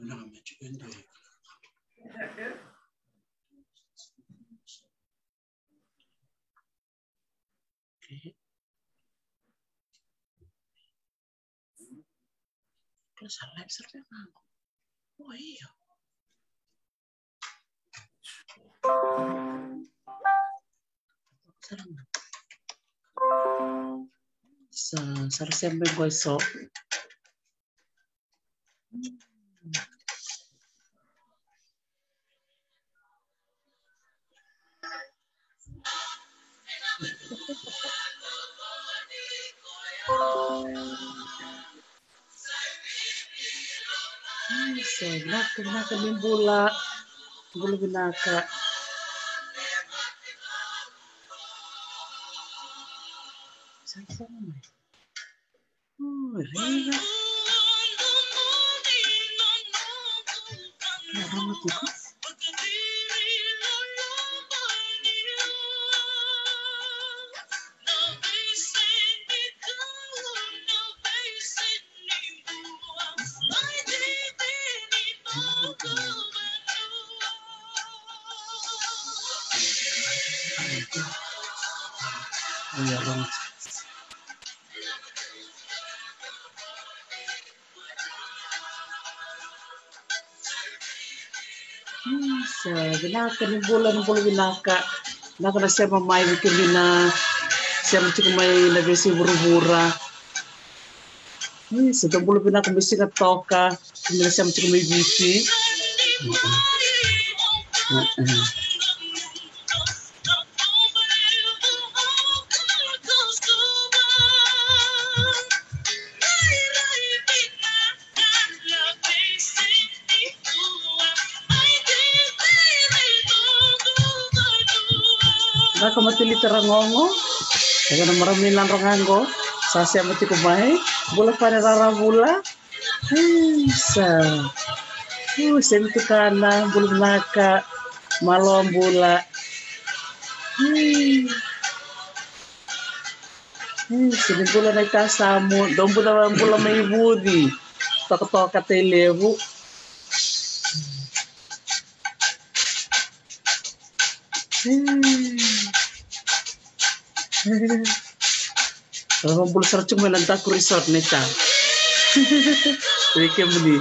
Karena macam itu ya, kan? saya sering menguoi sok. Ginaka, ginaka, mimbula. Mimbula bulu Sai, sai, mãe. Oh, Então, minaka ni bulan bulan bola minaka naka na siya mamay wikilina siya mo chika may nabesi burubura sa bola minaka mesi na toka kumila siya mo chika may bici Mm-mm. mm mm-hmm. pilih terang dengan dengan maram nilang saya sasi mati kumai bola pada rara bula bisa uh sentu kana bulu naka malam bula Sini pula naik kasamu, dombo na pula may budi. Toka-toka tayo Hmm. Rampul sarcung melantak resort neta. Wike muni.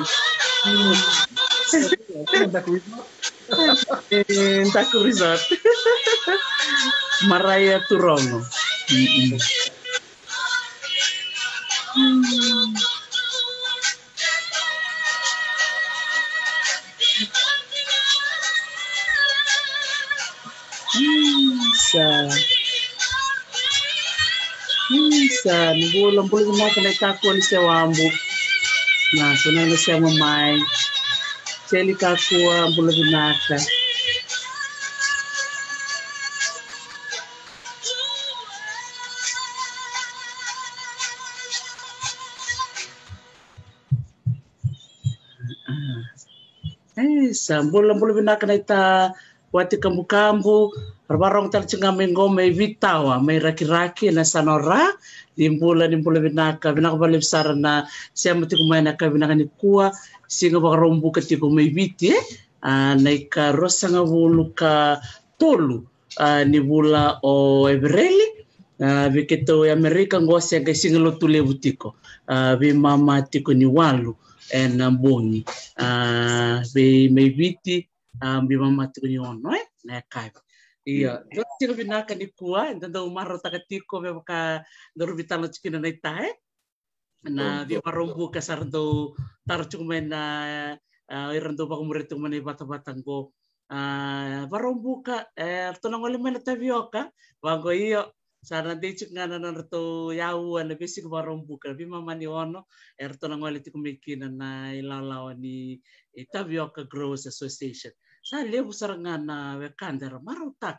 Entak resort. Maraya turongo. Mm-hmm. Sa sa nigulo mbulo mo kana kakuwa ni siya wambu na sunay na siya mamai cheli kakuwa mbulo binaka Eh, sambulo bulan binaka na ita wati kambu-kambu Barbarong tal cenga menggo mai vitawa, raki-raki na sanora, impula timbula binaka binaka balip sarana siamo tiku mai naka binaka ni kua singa bakarombu ka tiku mai biti uh, naika rosanga bulu ka tolu uh, ni bula o ebreli uh, biketo e ya amerika ngosi aga ya singa lo tulebu tiko uh, be mama tiko ni walu ena mbongi uh, mai biti um, mama tiko ni ono naika ya Iya, jadi sih lebih nak di kuah, do dah maro rata ketiko tiko be kita do cikin naik chiki na dia Na bi marombu ka sar do tar chumen na iran do bagu mure tumen ni bata batango. Marombu ka e, tu na oleh mana tabioka, bangko iyo sana cik ngana na to yau ana besik ka mama ni ono er to na ngole tikumikina na ilalawani tabioka growers association la levu sarangana wekandera marutak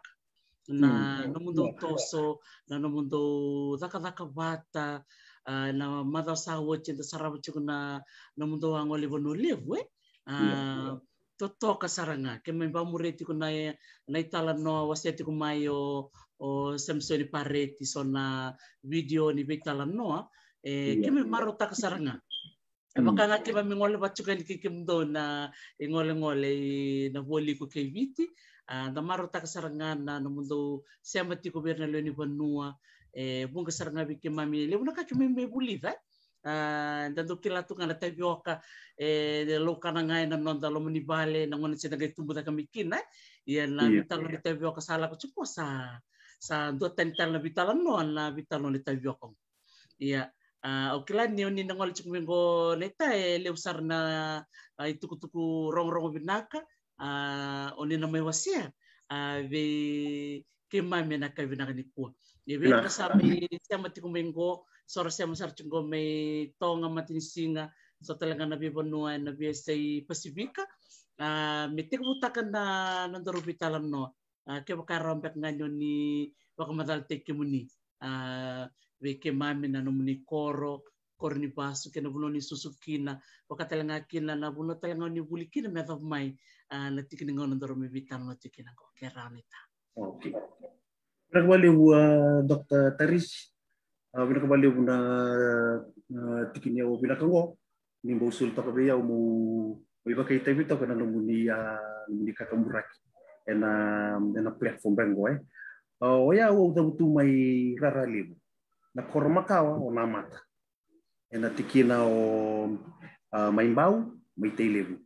na hmm. namundo toso na namundou dhakadhaka vata uh, na madha sawoche da chiko na namundo ang olivo no levu e uh, yeah. totoka saranga ke me ko na na no waseti ko o o samsoni pareti na video ni veitalanoa e eh, iya, ke me iya. marotaka saranga Mm. Makangati ba mingole bachukan kikimdo na ingole-ngole na woli ko kay Viti. na maro takasarangana na mundo siyamba ti gobyerno Vanua. Eh, bunga sarangabi ke mami. Lewo ah, na kachumimbe bulida. dando kila tu ngana tapioca e eh, de lo kana ngai na non dalo mani vale na ngona tsena gai tumbu taka mikina ia na mitalo ni tapioca sala sa sa do tan tan na vitalo no na vitalo ni uh, ah, okilan ni ni nangol chung mingo leta e eh, leusar na uh, ah, ituku rong rong binaka uh, ah, oni na eh, may wasia uh, ve kema me na ka binaka ni kuwa e ve na sa mi sa mati kumingo sor sa mo sar chung me tonga mati so talaga na bibonua na bi say pasifika uh, mitik mutakan na nandoru bitalam no uh, kaya bakarompet nganyo ni wakamadal tekimuni uh, weke mame na nomuni koro koro ni basu kena vuno ni susukina wakatalanga kina na vuno talanga ni bulikina me vavu mai na ni ngono ndoro me na tikina ko ke rani ta okay Kena kembali bu Dr. Taris, kena kembali bu na tikini au bila kango, ni bu usul tak beya umu wiba kai tapi tak kena nomuni ya nomuni kakamuraki, ena ena platform bengo eh. Oh ya, wau tamu tu mai rara lebu. na koramakawa o namata mata. E na tikina o uh, maimbau, mai teilevu.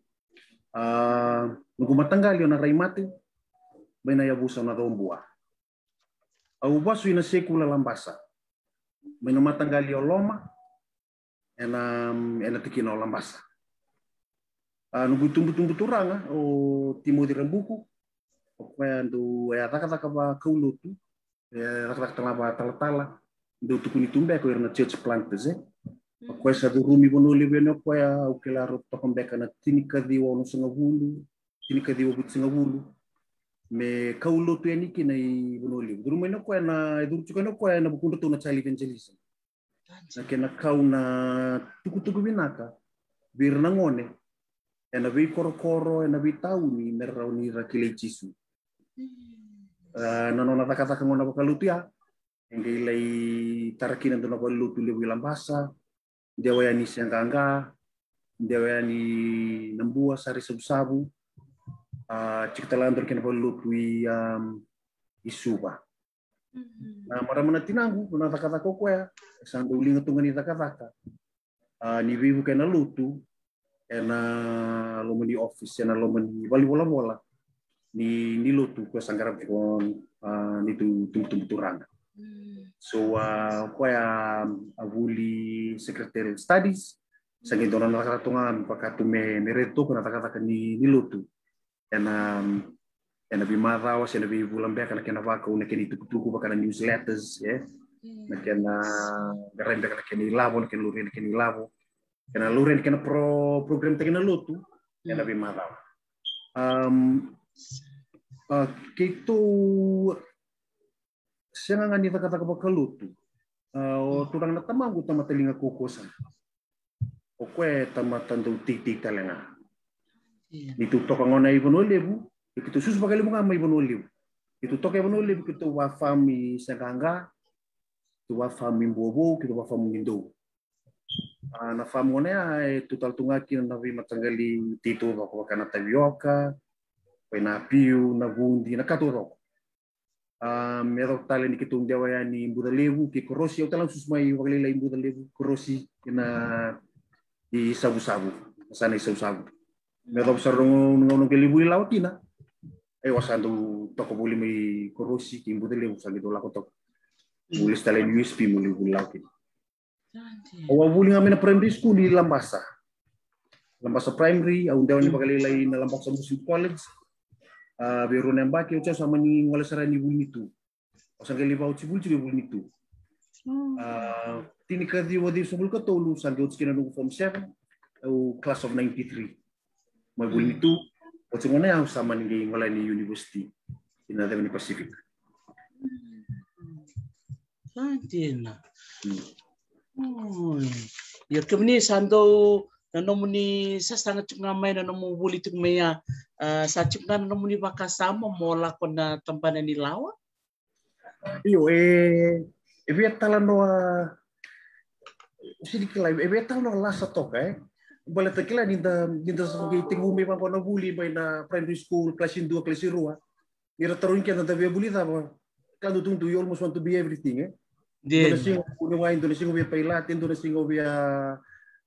Uh, nuku matangali o na raimate, mai iavusa ona dombua. Au wasu ina sekula lambasa. Mai matangali o loma, ena na, e tikina o lambasa. Uh, nuku tumbutumbu turanga o Timothy Rambuku, o kaya ndu e atakataka wa e atakataka tala talatala, de tukunitun beko irna church plant ze mm. ko sa do rumi bono le beno ko ya o ke la ro to kon beka na tinika di wo no sanga bulu tinika di wo bit sanga bulu me kaulo tu eni ki nai bono le do rumi no ko na do chuka no ko na bukundo to na chali evangelism na ke na kau na tukutuku binaka bir na ngone ena vi korokoro ena vi tauni merrauni rakile jisu Uh, mm. eh, na takataka ngona wakalutu lai lay tarakinan doon ako luto liwi lambasa. Hindi awaya ni siyang kangga. Hindi ni nambua sari subsabu. Uh, ah, Ciktalan doon lutu luto um, isuba. Na mm-hmm. ah, mara mana tinangu, mana taka-taka koe, ya. sang ulinga tunga ni taka-taka. Uh, ah, ni vivu kena lutu, ena loma di office, ena loma di wali bola bola, ni ni lutu kue sanggarap kon uh, ni tu tu tu turanga. Hmm. So, uh, ko ya avuli uh, secretary of studies, sa ngi dono nasa hmm. tunga paka tu me mereto ko nataka taka ni ni lutu. And um, and abi madawa sa na bulan be kana kana vaka una keni tuku tuku baka na newsletters, yeah. Hmm. Na kana garan be kana keni lavo, na keni lurin keni lavo. pro program tekena lutu, and abi madawa. Um, uh, kitu Ah, oh, iya. serangan ah, ni takatakapakalutu ah, o turang na tamang ko tamatalinga kukusan o kwe tamatandu titik talenga itu toka ngona ibonu lebu itu sus Kita susu mai ibonu lebu itu toka ibonu lebu itu wa fami saganga itu Kita fami bobo itu wa fami indo na famu ne itu tal tunga kina na vi matangali tito wa kana tapioca na piu na gundi na merok tala ni kitung dewa ya ni ya, buda lewu ki korosi au susma susmai wakile lai lewu korosi kena di sabu sabu sana sabu sabu ya merok sarong ngau ngau kelibu laut tina e eh, wasandu toko buli mi korosi ki buda lewu sangi dola kotok buli stala ni usp muli buli laut tina Awa buli ngamena primary school di Lambasa. Lambasa primary, au dewa ni wakile lai na Lambasa Muslim College, vironembaki ah, ocha sama ni ngole sara ni winitu osarga liva uchi bulchi ni winitu hmm. ah, tini kadi wadi sobul ka tolu sange uchi kina nugu form 7 au class of 93 ma tu ocha ngone au sama ni ngole ni university in the Devon Pacific Latina. Hmm. Oh. Ya kemni sando na nomuni sasanga chunga mai na nomu wuli tuk mea uh, sa chunga na nomuni waka sama mo lako na tampana ni lawa? Iyo, e, e vea tala noa sidi kila, e vea tala noa lasa toka eh. Bala tekila ninda, ninda sebagai tingu memang kona wuli mai na primary school, kelas dua kelas rua. Nira tarun kia nanda vea buli tapa. Kalau tung tu you almost want to be everything eh. Indonesia, Indonesia, Indonesia, Indonesia, Indonesia, Indonesia, Indonesia, Indonesia,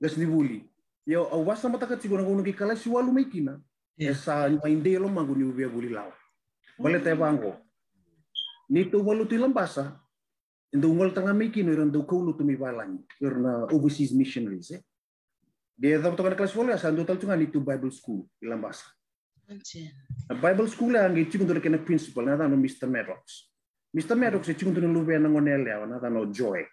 Indonesia, Indonesia, ia au asa matakatsi gunung kono ki si walu maikina e sa indah lo mangu ni ubia guli lao mm. wale te bango ni tu walu ti lambasa ndu ngol tanga iran du irna overseas missionaries eh dia dapat tokana kelas walu asa ndu tal tunga bible school di lambasa Bible school ang ya ichigun dole kena principal na Mr. Maddox. Mr. Maddox ichigun ya dole lube na ngonele ya awa Joy.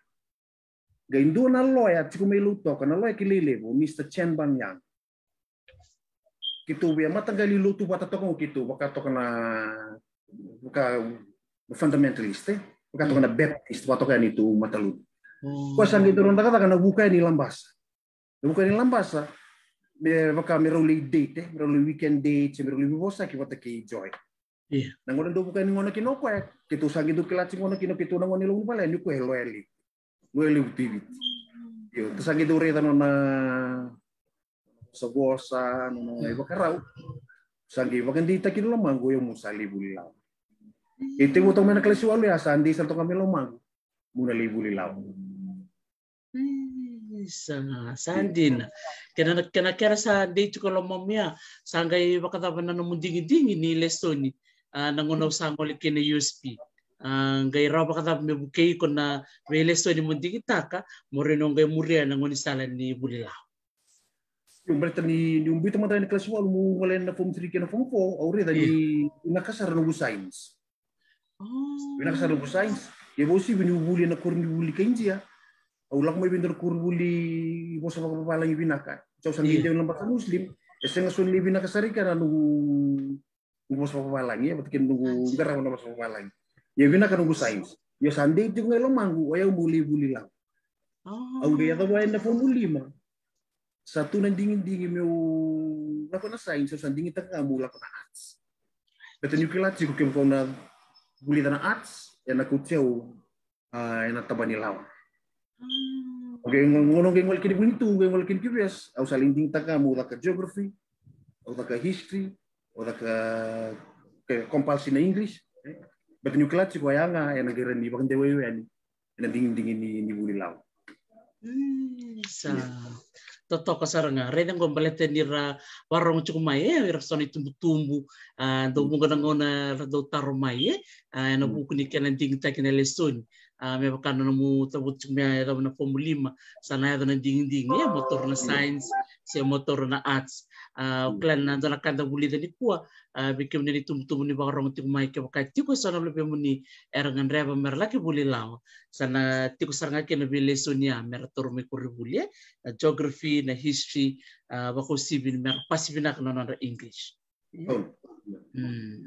Gendu na loya tiku me luto kana loya kilele bu Mr. Chen Bang Yang. Kitu be mata gali lutu bata tokong kitu baka tokana baka fundamentalist eh baka tokana Baptist bata kana itu mata lutu. Hmm. Kuasa sang itu ronda kata kana buka ni lambasa. Buka ni lambasa baka meruli date eh weekend date meruli bosa ki bata ki joy. Iya. Nangono do buka ni ngono kinoko eh kitu sang itu kelacing ngono kinoko kitu nangono lu pala ni ku heleli lebih David. Yo, terus lagi giduri tano na sa gosa, ano na iba iya. karaw. Sangi iba kan dita kinu lamang go yung musali bulilaw. Iti mo tong menaklesi ya sandi sa tong kami lamang. Muna libu lilaw. Sana sandi nah. na. Kana kana kera sa date ko lamang ya. Sangay iba kataban na mundingi dingi ni lesoni. Uh, ah, nangunaw hmm. sa ngolikin USP ngai rau pakata me bukei kona vele so ni mundi kitaka moreno ngai muria na ngoni sala ni bulilau yung berita ni yung bita mo ni class 1 mo wala na form 3 kena form 4 aure da ni nakasar no science oh nakasar no science ye bosi bini buli na korni buli ya. au lak mo kurubuli kur buli bosa ba pala ni binaka chau san dia lambat muslim esenga sun ni binaka sari kana nu bosa pala ni ya betkin nu garam na bosa ba pala ni ya yevinakanu ya yo itu tiku lo manggu, waya buli buli lang oh. au gaya tawa enda buli lima satu nan dingin dingin meu lakukan na sains so sandingin tak kamu lako na arts betul nyuki lagi kau kau na buli tanah arts yang aku tiau yang tabani lawan Oke, ngono geng wal kini buntu, geng wal kini curious, au saling dingin mu taka geography, au lakukan history, au taka na English, bak nyuklat ci ko yanga ena gerandi bak ndewe weni na ding ding ni ni buli law hmm, sa toto kasaranga redang ni ra warong cukumai e eh, rasoni tumbu-tumbu ah, do hmm. mungana ra do taromai e eh, ah, ya na hmm. buku ni kena ding takina lesoni ah, me bakana mu tabu cukumai e ya, ya na formulima sana e na ding ding e motor na science se motor na arts klan ah, hmm. na dona kanda bulida ni kua ah, bikem ni tum tum ni rong tik mai ke kai tiko sana lebe muni erangan reba mer laki buli lawa sana tiko saranga ke na bile sonia mer tor me kuri na ah, geography na history bako sibin mer pasibina kana na english oh. hmm.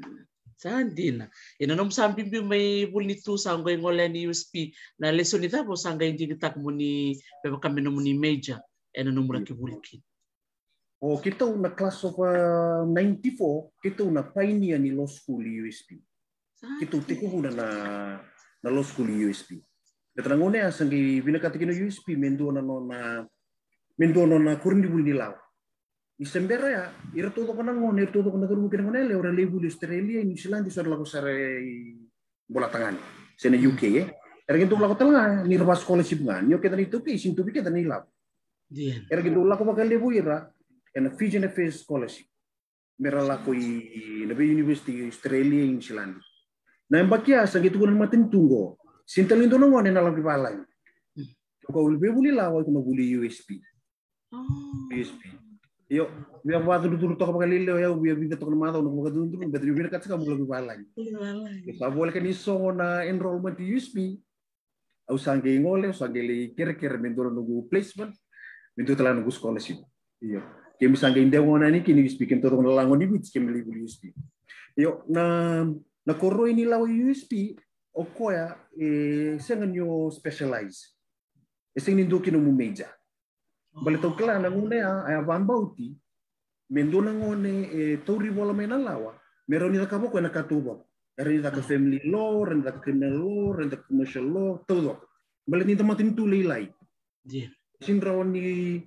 Sandina. Ina nom sambimbi may bulnitu sanggay ngole ni USP na lesson ita po ndi hindi kita kumuni pepa kami nomuni major ena nomura kit oh kita una class of uh, 94 kita una pioneer ni law school USP kita teko una na na law school USP katana asang asangi bina katikino USP mendua na no na mendo no na di buli Isembera ya, ira todo kona ngone, ira todo kona kuru mungkin ngone, leora lebu di Australia, New Zealand, di sana laku sare bola tangan, sana UK ya. Era gitu laku tengah, nirba scholarship ngan, yo kita itu tupi sing tupi kita lau. Era gitu laku pakai lebu ira, a Fijian affairs scholarship mera lako i Nabi university australia in silani na yang sa gitu kunan matin tunggo sintalin dono ngone na lapi balai ko ul be buli lawa ko buli USB. USB. yo biar wa tu tu to ka lile yo bia bia to ma to ko ka tu tu betri bia ka ka mulu balai balai sa bol ka na enrollment USB. au sange ngole sange le kere kere mendoro nugu placement mendu telah nugu scholarship iya kami mi indah inde ini ni kini USB bikin turun la ngoni bit kem li USB yo na na koro ini la USB o ya eh sengan yo specialize e eh, sengan indo kino mu meja bale to kla na ngune a ya, a van bauti mendo na ngone e eh, to ribola mena lawa meroni ka boko na katuba Renda ke family law, renda ka criminal law, renda ka commercial law, todo. Bale ni tamatin tulay lai. Yeah. Sindra ni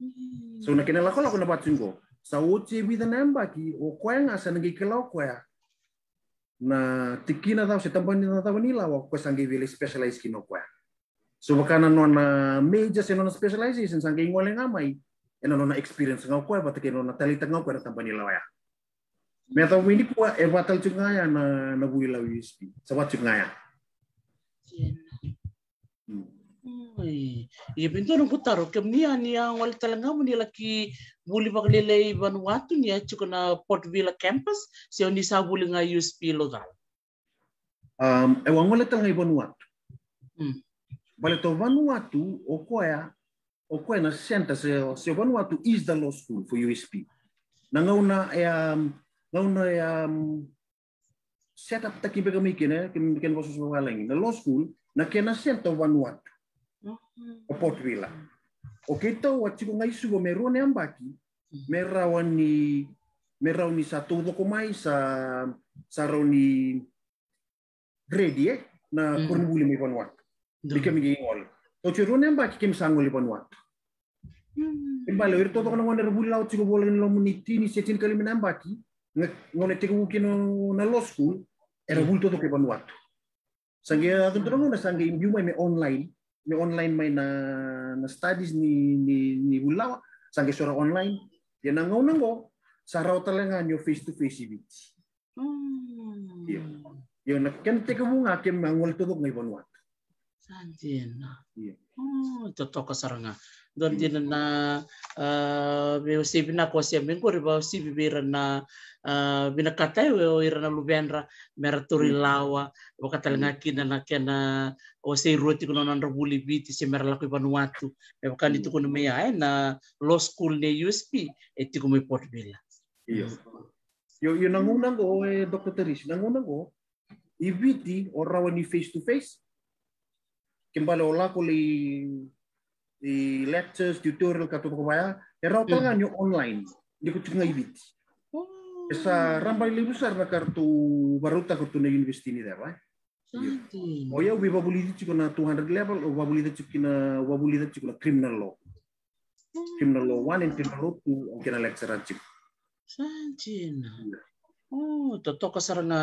Hmm. So na kena lako lako na batungo. Sa uchi vida namba ki o nga sa ngi kelo kuya. Na tikina daw sa ni na daw nila wa ko sangi vile specialized kino kuya. So bakana no na major sa no specialization sangi ngole nga mai. Ena no na experience nga kuya batake no na talita nga kuya na nila ya. Meta wini kwa e batal chungaya na na buila wispi. Sa wat Iya pintu nung putaro kem ni ania wal talanga ni laki buli baglele Vanuatu ni ya, cukup na Port Vila campus si oni sa buli nga USP local. Um, e eh, wala talanga Vanuatu. Mm. Bale to Vanuatu o koea ya, o koea ya na senta se se Vanuatu is the law school for USP. Na ngauna e eh, um, ngauna e eh, um, set up takibe kami kene kene kene kene kene kene kene kene o potuila o ke tau a tiko ngai sugo me rua ne ambaki me rawa ni me rawa ni sa tūdoko mai sa sa rawa ni redi na mm. kurunguli me vanuatu ni mi gei ngol to tiro ne ambaki kemi sa ngoli mm. ba lo, ir todo kono ngonder buli laut tiko ni lo muniti ni setin kali ambaki, ngone tiko kino na law school era mm. buli todo ke vanuatu sange adon tono na imbiu mai me online yung online may na, na studies ni ni ni Hulawa sa gesura online yan ang unang ko sa raw talaga nyo face to face events mm. yun yun nakikente ko mo nga kim ang waltudog ng ibon wat sanjin yeah. Hmm, oh totoo ka saranga ah. dondina na me eh, se bina ko se men ko reba si na bina eh, kata we o ira na lubendra mera mm. lawa o kata mm. kina na kena o se roti kono na buli biti se mera lako Vanuatu e ka ni mm. tukono me ai eh, na law school ne USP e tiko me Port Vila iyo yo yo nanguna go e Dr. Terish nanguna go ibiti o rawani face to face kembali olah di lectures, tutorial ka tōpoko mai a, e rau online, ni ko tinga bit. E sa rambai limu na kartu baruta kartu na university ni dewa. O ia ubi wabulida chiko na 200 level, o wabulida chiko kina, na criminal law. Hmm. Criminal law one and criminal law 2 ang kina lecturer chiko. Sanjina. Iya. Oh, totoko sar na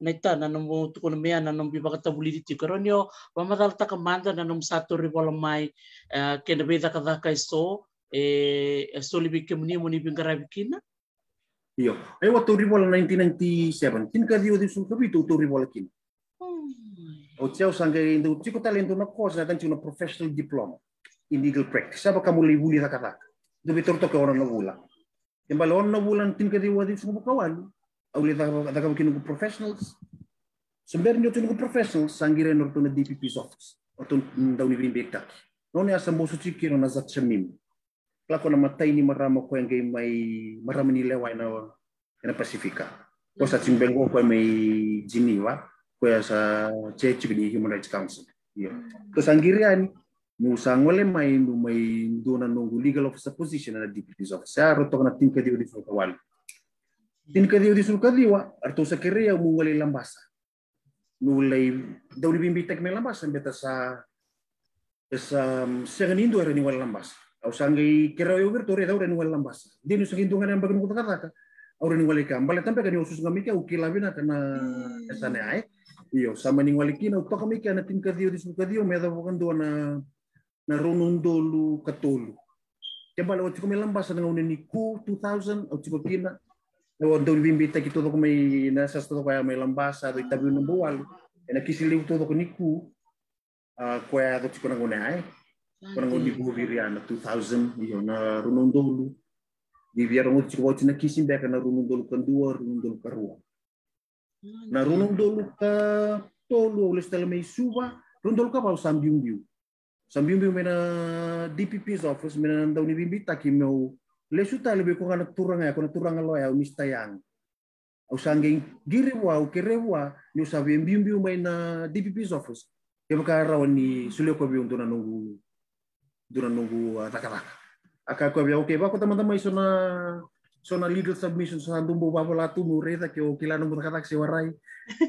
naita nanum tukunumia nanum bibakata buliditi karonio wamadalta kamanda nanum satu ribolamai eh, kena beda kadaka iso e eh, solibi kemuni muni bingarabikina yo ay wa turi bola 1997 kin ka dio disum kabi tu turi bola kin. Hmm. O tseo sangga indu tsiko talento na course na tan tsiko professional diploma in legal practice. Saba kamu libuli ta katak. Dubi torto ke orang na bula. Yang balon na bulan tin ka dio disum kawan. au le daka ki nugu professionals sember ndio tunugu professionals sangire nor tuna DPP's office oton ndauni vimbe tak noni asa mbosu tikiro na zat chamim klako na matai ni marama ko ngai mai marama ni lewa na na Pacifica ko sa timbengo ko mai jiniwa ko asa chechi ni human rights council yeah to sangire ani nusangole mai ndu mai ndona nongu legal officer position na DPP's office aro to kana tinka dio di fokawali Tinkadi udisulkadi diwa, artu sakiri yang lambasa. Nulai dauli bimbi tek melambasa beta sa esa um, seganindo era niwal lambasa. Au sangi kira yo virtu re daure niwal lambasa. Dinu sagindungan yang bagun kota kata. Aure niwal ikam. Bale tampe kan usus ngamika ukilabina kana esane hmm. ai. Iyo sama niwal ikina utaka mika na tinkadi udisulkadi me da bukan do na na runundolu katolu. Kebal o tiko melambasa na uneniku 2000 atau cukup kina o do bimbita ki todo ko mai eh, ah, eh. na sa todo ko mai lambasa do itabi no bual e na kisi liu todo ko niku a ko ya ko tikona ngone ai kona ngoni bu viriana 2000 yo na runon dolu di viera ngot ko na kisi mbeka na runon dolu kan duo runon dolu ka na runon dolu ka tolu o lestel mai suba runon dolu ka pau sambium biu sambium biu na DPP's office na ndau ni bimbita ki meu lesuta lebih ko kana turanga turang ya, turanga ya mista yang au giri girewa au wa ni usavi mbimbi mai na DPP's office ke ra rawani sule ko bi ndona nungu ndona nungu takataka uh, aka ko bi ke ba ko tamanda mai sona sona legal submission sona ndumbo ba bola tu mure reza ke o kila nungu takataka se warai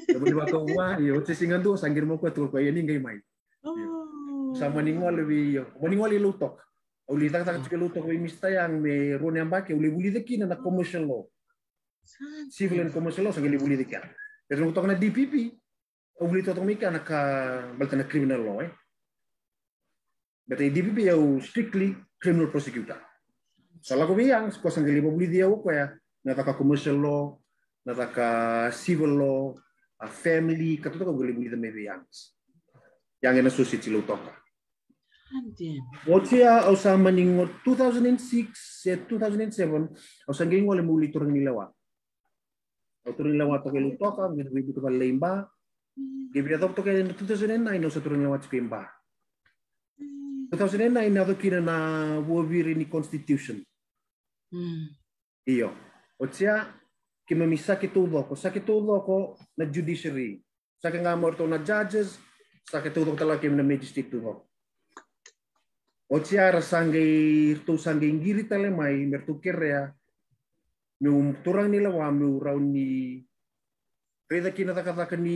ke bi ko wa yo singan do sangir mo ko tur ko yani ngai mai oh. sama ningol lebih yo ningol lu Uli tak taka taka hmm. luto ko imista yang me rone ambake o le buli de kina na commercial law civil and commercial law sangi li buli de kina pero no na DPP uli buli to toka mika na ka balta na criminal law eh DPP yau strictly criminal prosecutor Salah ko yang, ko sangi le buli de ko ya na taka commercial law na taka civil law a family katotoka buli buli de me yang, yang ena susi lo toka What siya o sa maningot 2006 to 2007 o sa gayong wala muli turang to O turang nilawa to kay Lutoka, ginawibi ko pala imba. Gabi na to kay 2009 o sa turang nilawa to kay 2009 hmm. na to kina na wabiri ni Constitution. Mm. Iyo. O siya, kimamisa kitulo ko. Sa kitulo ko na judiciary. Sa nga morto na judges, sa kitulo talaga kim na magistrate tulo Ociar sanggei tu sanggei ngiri talemai mai mertukerea ya. meu turang ni lawa meu rau ni reda kina taka taka ni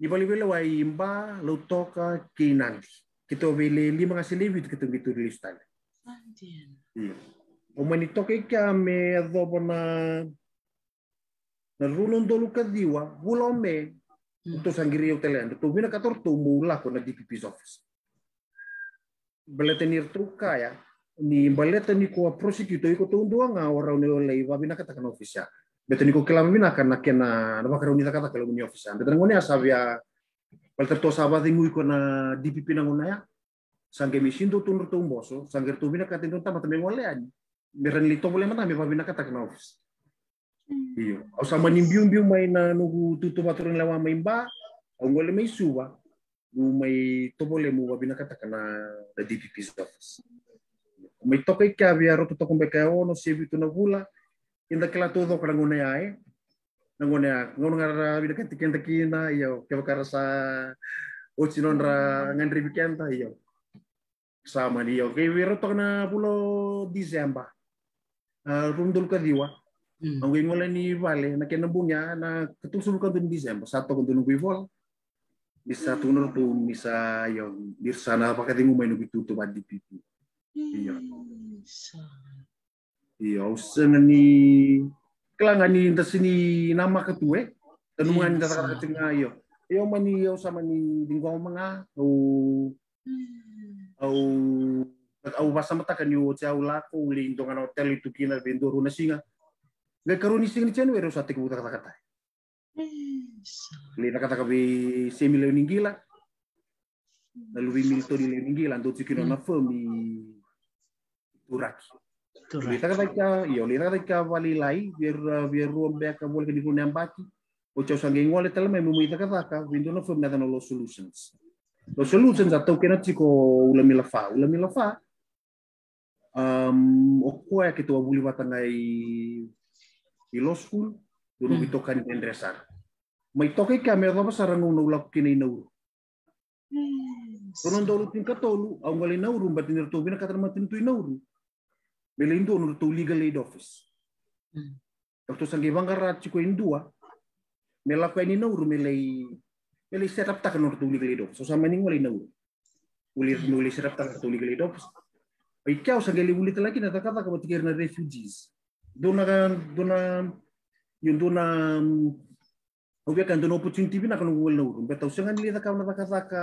ni bali bela wai imba lau toka kinanti kita beli lima ngasih lebi kita gitu rilis tale hmm. o mani toka ika me adobo na na rulon dolu kadiwa bulo me untuk hmm. sanggiri tu bina kator tu mula ko na pipis office baletenir truka ya ni baletani ko prosecutor iko tunduanga ora ne ole iba bina kata kan ofisa betani ko kelama bina kan nakena na bakara unita kata kalau ni ofisa betani ngone asabia palter to saba dingu na DPP na ngona ya sangge misin tu tunur tu boso sangge tu bina kata tunta mata me ngole ani beren lito boleh mata me bina kata kan ofis hmm. iyo au sama main na nugu tutu lawa main ba ngole mai suba umai tobole mu wabina kata kana da DPP's office. mai tokai kia ya via roto toko mbeka o no sebi tuna gula inda kela todo kala ngone ai ngone a ngone ngara bina kati kenta kina iyo kia vakara sa ochinon ra ngandri kenta, iyo sama ni iyo kei vira toko na pulo Desember ka diwa, hmm. Ang wingola ni Vale na kinabungya na katong sulukan din December sa to kun vol bisa tunur tuh bisa yang di sana pakai timu main begitu tuh di pipi iya hmm, iya usah ini kelangan ini di sini nama ketua tenungan kata kata tengah iya iya mani yo sama ni ya, dingkong menga hmm. au au au basa mata kan yo cau ulaku lindungan hotel itu kina vendor runa singa Gak karuni singa ni cenu ero sate kata kata. L'era takabe semi leoningila, na luvi militori leoningila, ando tsiki nona hmm. fomi turaki. Turaki. Taka daika, iyo l'era vali lai, biar uh, biar ruam beka boleh kini kuni ambaki, o chau sange ngole tala mai mumui taka daka, windo na fomi nata lo solutions. Lo solutions atau kena tsiko ula mila fa, ula mila fa, um, o i law school, Guru hmm. ito kan endresar. May toke ka meron ba sarang unulak kinay na uro. tolu, dolo tin katolu, ang walay na uro, ba't nirto binakatan matin to'y na uro. Belindo, nirto legal aid office. Hmm. Doktor sang ibang karat ko indua, ah. mela ko ini na uro, melay, melay set up takan nirto legal aid office. So sama ning walay na uro. Ulir nuli set up takan legal aid office. Ay kyaw sang gali ulit lagi na takata ka matigir refugees. Dona dona yunduna ovia kanto no opportunity pina kono ngol nauru be tau senga ni taka na taka taka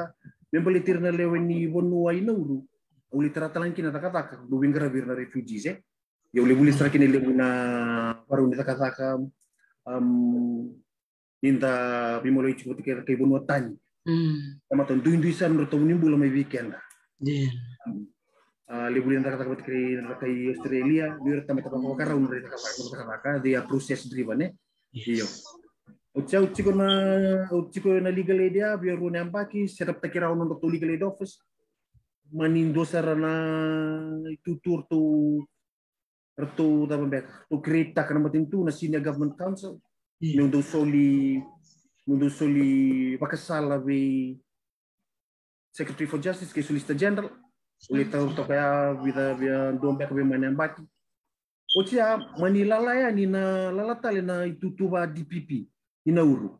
na ni bonu ai nauru o litera talan kina taka taka wingra na refugees eh ya ule buli straki ni lewe na paru ni taka um inda bimolo ichi ko tike kai bonu tani mm tamaton duinduisan ro tawni bulo yeah livulina dakatakabatiky navakay Australia biar karena raha tamatapako karaha kau raha takavaka dia proses driven e iya. Ucuk, Utsiko na utsiko na legal biar ya biar rune ambaki serap takira untuk to legal aid office manindo sarana tutur tu retu tapi bek tu kereta karena penting tu na senior government council nunggu soli nunggu soli salah bi secretary for justice ke solicitor general Então tocar vida via dombek be manem manila Otia mani lala ya ni na lala tale na itutuba DPP ina uru.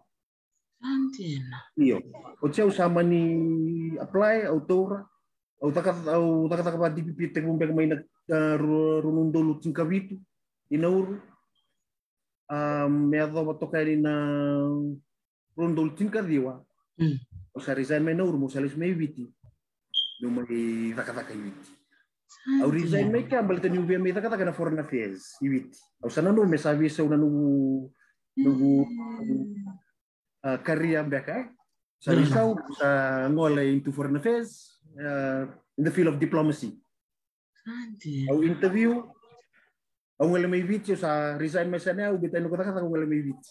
Antina. Iyo. Otia ya, usa mani apply autora au taka au taka taka DPP te dombek mai na runundolo tinkavitu ina uru. Um, me adoba tocar ya, na runundolo tinkaviwa. Mm. O sea, ya, resign me na uru, mo sales me no mai vakavaka ivity ary zay maika mbola tany ovy ame takataka na foreign affairs ivity ausana no mesavesa una no no karia mbeka sari sau sa hmm. ngole into foreign affairs uh, in the field of diplomacy au interview au ngale mai vit sa resign mai sana au bitai no takataka ngale mai vit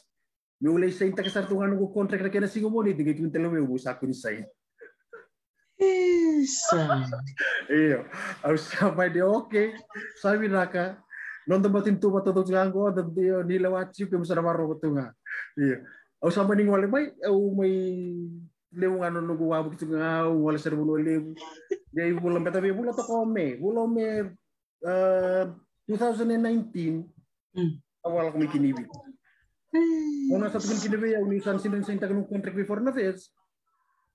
me ulai sa intakasar tunga no contract na kena singomoni dinga kintelome u sa kunisai Isa. Iyo. Ang sabay di okay. Sabi na ka. Nung tabatin tuba to tunga ko. Dito wajib siya. Kaya masarap maro ko tunga. Iyo. Ang sabay ni wala may. Ang may lewu ngano nugu wabu kitu nga wala serbu lo lewu. Jadi bulan petapi bulan to kome. Bulan me 2019. Awal aku bikin ini. Una hmm. satu bikin ini ya unisan sinden saya tak kontrak before na face.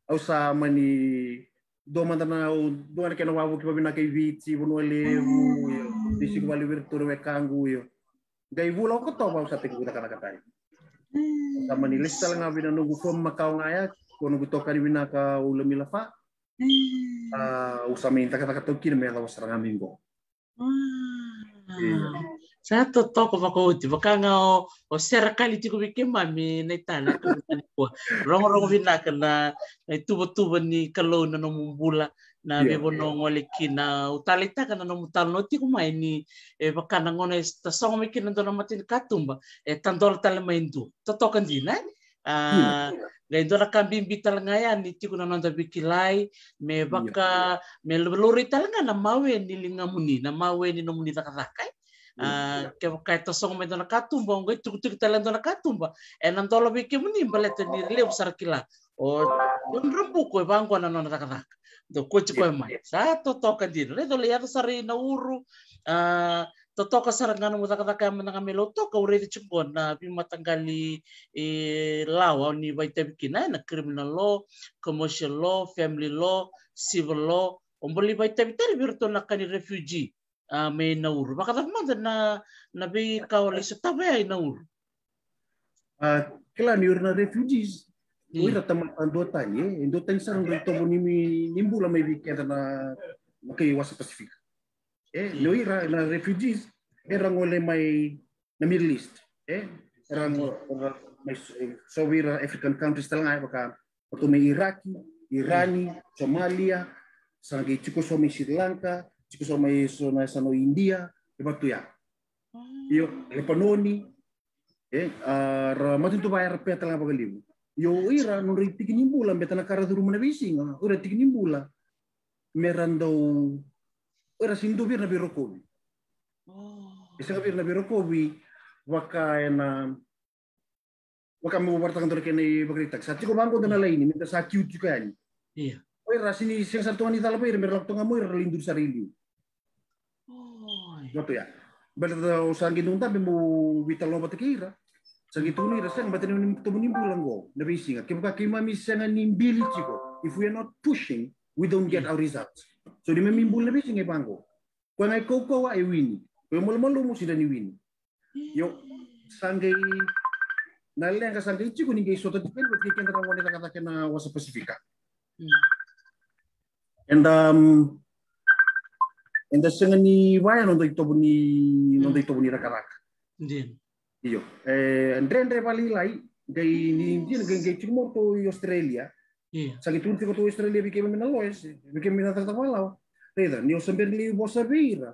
Au sama nih domandana dana kena wawu ki babina kai vici bunu elevu yo disi ku vali virturu we kangu yo gai vula o koto bau sate ku kana katai sama mm. ni lista langa bina nugu kom makau ngaya ko nugu to ni bina ka ulemi lafa mm. a ah, usame inta kata kata kirme me lawa saranga minggo mm. iya. Sasa totoko vakauti vakanga o, o kali tiku vike mami na itana kanikua rongorongo vinaka na na tuva ni kalau na nomumbula na yeah, vevonongo yeah. lekina utala itaka na nomutalo no tiku mai ni e, vakana ngona tasongo mikina dona matini katumba e, tandola tala maindu totoka ndina uh, ga indora kambimbi talanga ya ni tiku na bikilai me vaka me lori talanga na mawe ni na mawe ni nomuni Ah, iya. ke kai to song me dona katumba ngai tuk tuk talen dona katumba e eh, nan tolo be ke muni mbale te ni le usar kila o un rumbu ko ban ko na do ko ti ko mai sa to to ka dir le do le ya sari na uru to to ka sarangan mo ka raka man me lo to ka ure ti ko na bi matanggali e lawa ni ba te bikina eh, na criminal law commercial law family law civil law li bai tabi tari birto na kani refugee uh, may maka Makalat mana na nabi kau sa tabi ay naur. Uh, kela yur na refugees. Ni Uira taman ang dotany eh. Ang sa nang rito mo ni nimbula may weekend na wasa Pacific. Eh, yeah. ira na refugees. Erang ole may na Middle East. Eh, erang mai may so wira African countries ngai baka pato may iraki, Irani, Somalia, sa nagay Sri Lanka, sono mai, sono, sono India, e battu ya. Io, le eh, uh, ah, matin tu bayar pe lang apa kali Yo ira non ritik nimbula na kara turu mana bising, ura tik nimbula. Merando ura sindu bir na oh, Isa bir na birokobi, waka na waka mo kan tur kene eh, bagritak. Sa tiko mangko na lain, minta sa cute juga ani. Iya. Oi rasini sing satu wanita lepa ira merlok tonga mo ira eh, lindur sarili ya Balik tao saan gintong tapi mo vital lo matakira. Sa gintong ni rasang batin ni tumunim pulang go. Nabisi nga. Kaya kima misanga nimbil chiko. If we are not pushing, we don't get our results. So di memimbul nabisi singa bangko Kau ngai kau kau win Kwa molo-molo mo sila ni win. Yo, sangay nah, yang ka sangay gue nih, guys, sota kita wat kikin tarang wanita kata kena uh, wasa Pasifika. Hmm. And um, 인더싱은 니 와야 논도 또 보니 논도 또 보니 라카락 네 iyo eh andren re bali lai gai ni indian gai gai chimo to australia iya sa gitu tiko to australia bi oh. kemi na lois bi kemi na tata wala reda ni osember li bosa bira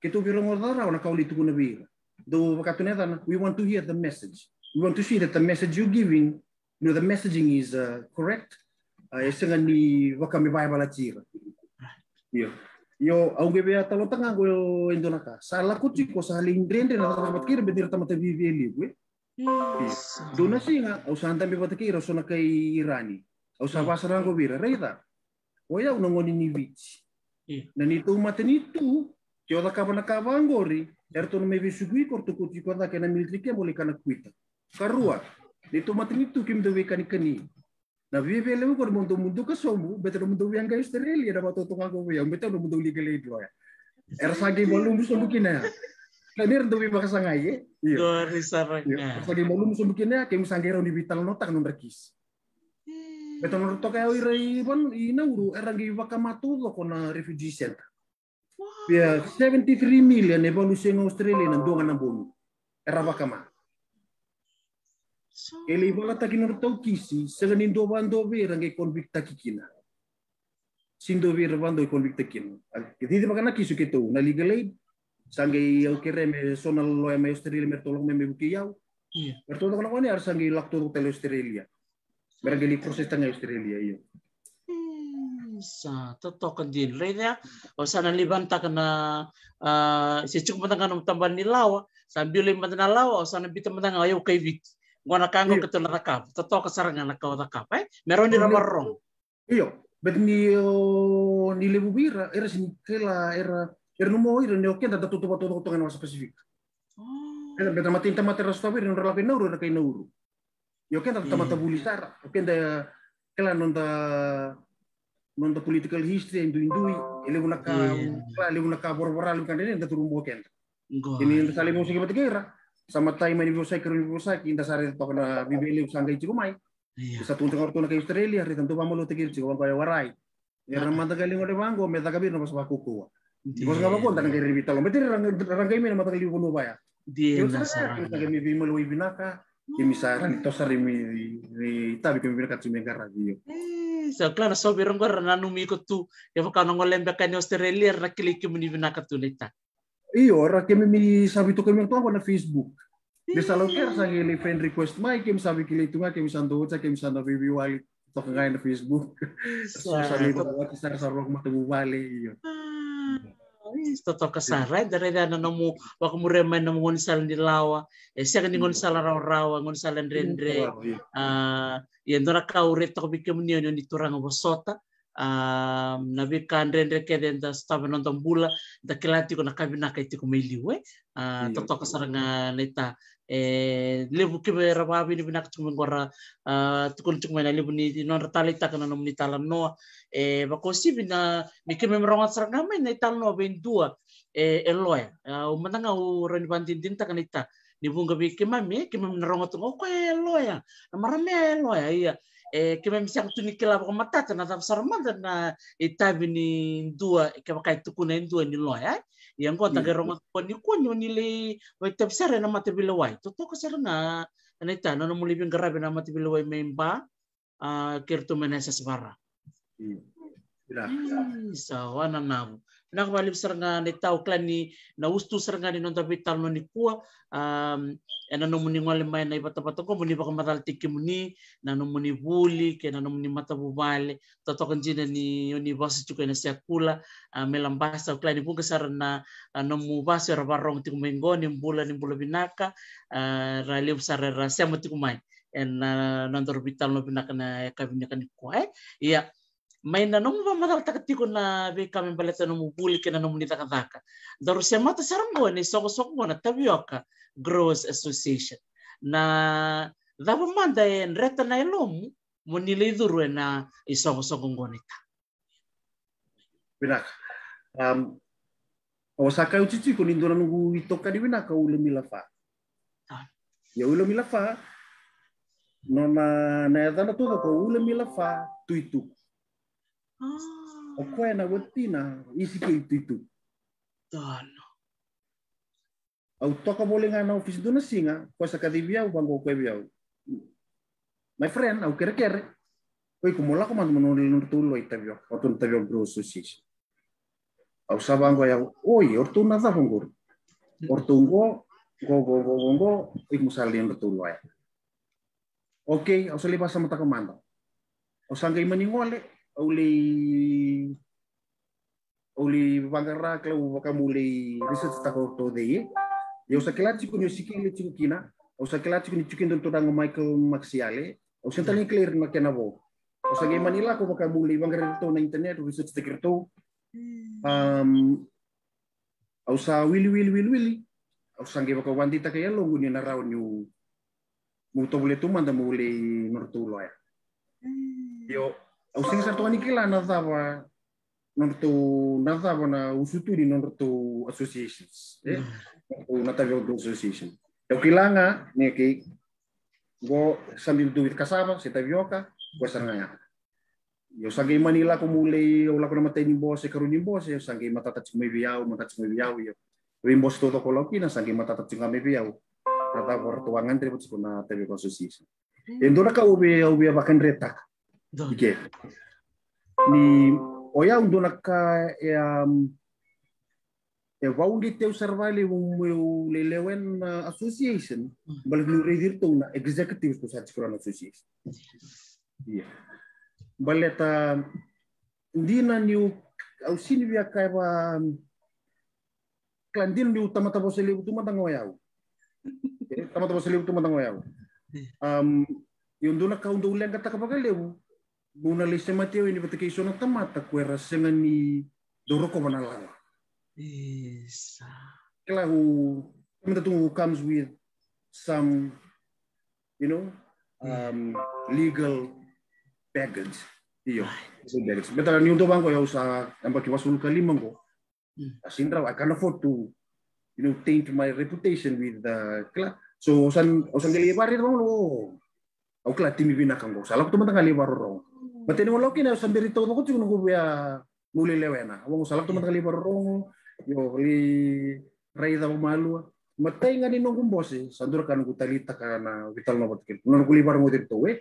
que tu biro modara ona kauli tu na bira do katuneta we want to hear the message we want to see that the message you giving you know the messaging is uh, correct uh, ah, esenga ni wakami bible atira iyo Yo, aunque vea talo tanga go indo naka. Sala kuchi ko sala indrende na tamat kira bedir tamat viveli gue. Dona singa, au santa mi bata so na kai irani. Au sa basara go vira reida. Oya uno ngoni ni vich. Na ni tu mate ni tu, ke oda kaba na kaba angori, erto ya no me visu gui kuchi ke na ke kana kuita. Karua, ni tu mate ni tu kim de kani kani na vivelemu ko mundu mundu ka somu beto mundu yang ka Australia da bato tonga ko yang beto mundu liga le dua ya ersagi bolum so bukina ya. Kadir nah, tuh bima kesangai, ya. iya. Dua risaranya. Ersagi bolum so bukina, kayak misalnya di vital notak nomor kis. Hmm. Beto nomor tokai oirai pun ina uru erangi wakamatu lo kona refugee center. Ya, 73 million bolu evolusi Australia nandu ngana bolu. Era wakama. Ele le wala taki nor tau kisi, sega ni ndo wando we konvik konvikta kikina. Sindo we konvik konvikta kina. Ke titi makana kisu ke na legal aid, sange au kere me sona loe me Australia me tolong me me buki iau. Mer tolong kana wani ar sange lakto tolong tele Australia. Merang geli proses tanga Australia iyo. Hmm, sa totokan din reda o sana libanta kana uh, ah, si cukup matang tambah ni lawa sambil libanta na lawa o sana bita matang ayo kai viti ngona kango ke tona rakap to to kasaranga na kau rakap eh rong, iyo bet ni ni bira era sin kela era era numo ira ne okenda da tutuba todo todo ngana specific oh. era bet matin tamate rastavir no ralape nauru era kai nauru yo kenda iya. mata buli okenda kela non da nonda nonda political history indu indu ele una ka ele una ka borbora lu kan ne da turumbo kenda ini yang saling musik betikira sai nivusai kiru sai ki inda sare to kana bibeli chiku mai sa tunte kor tuna kai australia ri tentu pamolo ya, nah. te iya, iya, iya. kiri chikuan kai warai era mata kali ngode bango me ta kabir no pas bakuku bos ngapa kon tan kiri vital me tiri rang rang kai me mata kali ba ya di na sara ke mi bimolo binaka ki mi sara ni to sare mi ri bi ke mi berkat mi ngara dio so klana so berong gor nanu mi ko tu ya fa kanongol lembe kan australia ra kili ke mi binaka tu leta Io, ora che mi sabito che mi to na Facebook. De sa loker sa gili fan request mai kami sabi kili tunga kem san docha kem san na bibi wali to ka na Facebook. So sabi to wa kisar sa rok matu wali iyo. Is to to ka sara dere da nomu wa ko nomu ngon sal di lawa. E eh, sia kan ngon sal rawa, raw ngon sal ndrendre. Iya, iya. Ah, yendora iya, ka ure to bikem ni ni turang bosota na vika kadredre kede nda sitava na mbula nda kela tiko na kavinaka itiko mailiu tatoka totoka saraga na ita levu keve rababi ni vinaka tiko megora tiko tiko mena lebu ni nonra tala itaka na nomu ni tala noa e sibi na ni keme meragonga saraga me na itala noa vei dua e, e loya u managa u rani vanidini taka na ita ni vuga kemami e kemami na ragoga tuga e loya na maramea e loya e eh, ke mem sang tuni kila ko matata na tam sarman na ni dua ke makai tuku na dua ni loy ai eh? yang ko mm-hmm. tagi ro ngot ni ko ni ni le wai tab sare na mate bile wai to to kasar na na ita na mo libing garabe na mate a ker tu menesa sbarra ira sa wana na nak lipsa nga ni tau ni na ustu nga ni non tapi tal ni pua um ena no muni ngole mai na ibata pata ko muni baka matal tiki muni na no muni buli ke na no muni mata bubale toto konjina ni oni basi cuka na siakula melam basa klani pun na no mu basi ra barong tiku mengo ni mbula ni mbula binaka ra lib sarera mati kumai, ena non torbital no binaka na kabinya kan eh? iya mai na na na nomu nomu nomu va ve ke mainanamu vamathavatakatikuona daru se mata nanamu ni soko soko sokosokovona tabioka growers association na manda e nreta na elomu munile ithurue na isoko soko isokosoko ngonita vinaka um, osaka utitiku ninduna nugu itokani vinaka ule milafa ya ule milafa nona naethana tuga kwa ule milafa tuituku Oh. Ah. Aqua na isi ke itu itu. Tano. Au toka boleh ngana office dona singa, ko Kau kadibia u bango ko biau. My friend, au kere kere. Oi kumola mola ko man mono le nur tulo itabio, o tun tabio grosso Au sa bango ya, oi, ortu tu na sa fongur. go go go go go ik musalin betul ya. Oke, Aku au sa lipas sama takamanda. Au sanggai meningole, only only wangara klau wakamuli research tako to de ya usakela chiku ni sikile chiku kina ya, usakela chiku ni chiku ndo todango Michael Maxiale ya, usentali clear na kena bo ya, usage Manila ko wakamuli wangara to na internet research tako to um ausa wili wili wili wili ausange wakawandita kaya longu ni na raw new mutobule tumanda mule nortulo ya hmm. yo o singa sartoani ke la na dava non tu na dava na usuturi non tu associations eh o na tavi o association e kilanga ne ke go sambil duit kasaba se tavioka go sarangaya yo sangi manila ko mulai o la ko na matay ni boss e eh, karon ni boss e eh, sangi matatat mo biyaw matatat mo biyaw yo Rimbos todo ko lokina sangi matatat mo biyaw rata por tuangan tribut ko na tavioka association Endora ka ubi ubi abakan retak Ike. Ya ni oia un donaka e um, e vaundi teu servale o meu lelewen eh, association hmm. bal no redir to na executive to sat kron association yeah baleta dina niu au sinvia kaiva klandin niu tamata bosele tu matango yau tamata bosele tu matango iya. yau um yunduna kaunduleng kata kapakalewu Bona le se mateo ini bata kei sona tamata koe rasenga ni doroko wana lala. Isa. Kela who, tamata tungu comes with some, you know, um, legal baggage. Iyo. Baggage. Bata ni unto bangko ya usa amba ki wasul kalimango. Hmm. Asindra, I can't afford to, you know, taint my reputation with the, uh, so osan osan gali bari dong lo. Aku lah timi binakan kau. Salah aku teman tengah lebar orang. Matini wala kina sandiri to ko tsuno ko bia muli lewena. Wong salak mati matali eh, barong iya. yo li raida malu. Matai nunggu bos sih, sandur kan ku talita karena ah, vital no batkil. Non ku libar mudir to we.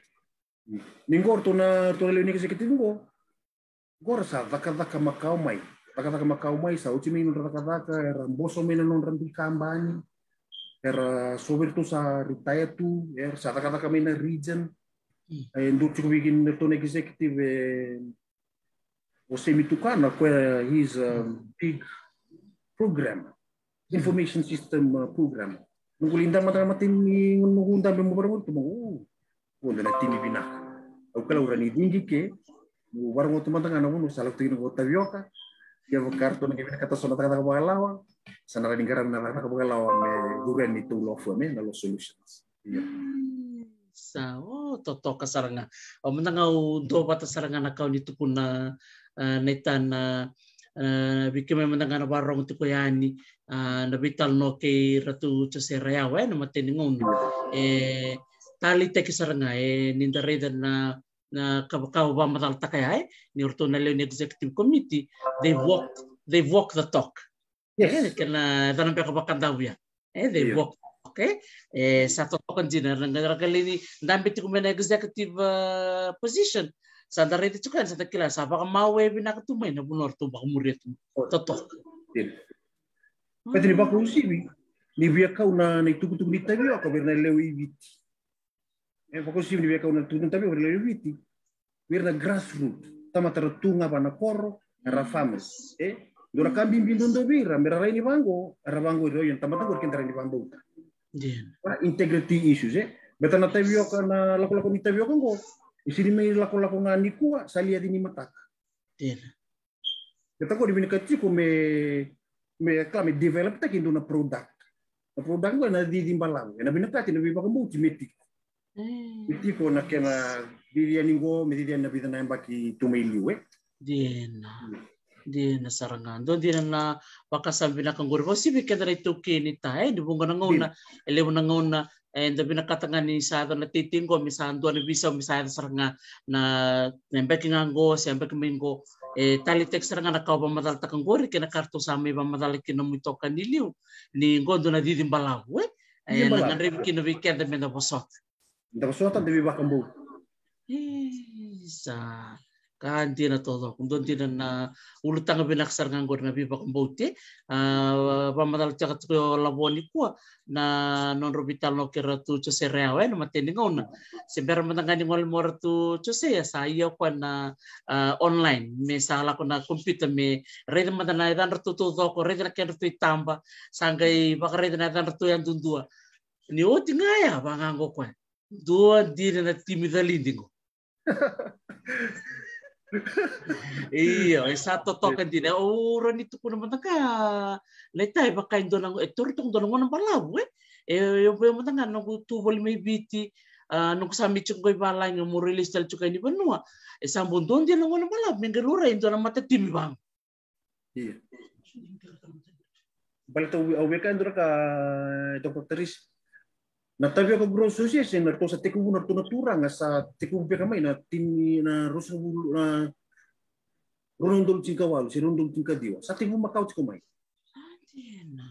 Ningor to na to le ni kesekiti ngo. Gorsa daka daka makau mai. Daka daka makau mai sa uchi min daka daka era mboso min non rambi kambani. Era sobir tu sa ritaya tu, era ya. sa daka daka min region. Eh, ndotroko igny ataony executive eh, osemitokana koa his eh, big program information system program nukulinda matamatimni nuhunda mbemubaramuntu mo onda oh, na timi kalau orang urani dingi ke no barang tu matanga na bunu salak tingin ko tabioka ya kartu na kibina kata sona taka sana sanara ningara na taka bagalawa me duren itu lo fome na lo solutions yeah sa o oh, toto kasaranga o manangau do bata saranga oh, na kau ah, ni na neta na bikime na warong tu koyani ah, na vital no ke ratu seraya rayawe na matiningon ngon e eh, tali te saranga e eh, nindareda na na kabakaw ba matal takaya eh, ni orto na leon executive committee they walk they walk the talk yes. eh kana ya? eh they walk okay? E eh, satu token jina nangara kalini ndambi tiku executive eh, position. Santa redi tukan santa kila sa baka mawe bina ketuma ina bunor tu baka muria tu. Totok. Petri hmm. baka usi bi. Ni bia kau na ni tuku tuku lewi biti. E eh, baka usi ni bia kau na tuku ni tabi aka lewi biti. na grassroot. Tama taratunga bana koro rafames. E Dora kambing bintun dobira, ramera ini banggo, rabango itu yang tamat aku kentara ini banggo. Iya. integrity issues eh beta na tavio kana lako lako ni tavio kango isini mai lako lako ngani kua salia dini matak din iya. beta ko dibini kati ko me me kami develop tak indu na product na product ko na di dimbalang na binakati na bibaka mo kimetik hmm. Iti ko na kena dirian ningo, medidian na bidan na mbaki eh. Din. Iya, nah. hmm di nasarangando di na wakasabi na kang gurbo si bikin na ituki ni tayo di bunga na nguna elew na nguna and the binakatangan ni sa na titing ko misahan tuan na bisa misahan sa nga na nembe kingango siyembe kimingo eh, talitex sa nga nakaw pamadal takang gori kinakarto sa may kena kinamuito kaniliw ni gondo na didimbalaw eh ayan na nga rin kinawikin na minapasot Dapat suatan di ba kambu? Isa kan dina todo kun don na ulutanga binaksar nganggur na biba kumbote pamatal ah, caka tuyo laboni kua na non robital no kira tu chose reawe eh, iya na mateni ah, ngona sembera matangani ngol mora tu chose ya iyo kwa na online me halako kuna komputer me reda matana edan ratu tu doko reda na kira tu itamba baka bakareda na edan ratu yang e tundua ni oti ngaya bangango kwa dua dina na timidalindingo Iyo, exacto token din. Oh, eh, ito ko naman taka. Leta, iba kain doon ang ito eh, rito kung doon ng balaw eh. Eh, yung po yung mga nung tubol may biti, ah, nung sami chung koy balay ng murilis tal chung ni banua. Eh, sambon doon din ng ng balaw, menggelura indo na mata timibang. Iya. Iyo. tawi awi kan doon ka itong pagtaris. Natabi ako gron susis eh, na ko sa tikong unar tunatura nga sa tikong kamay na tin na rusong na runundol ting kawal si runundol ting kadiwa sa tikong makaw ti may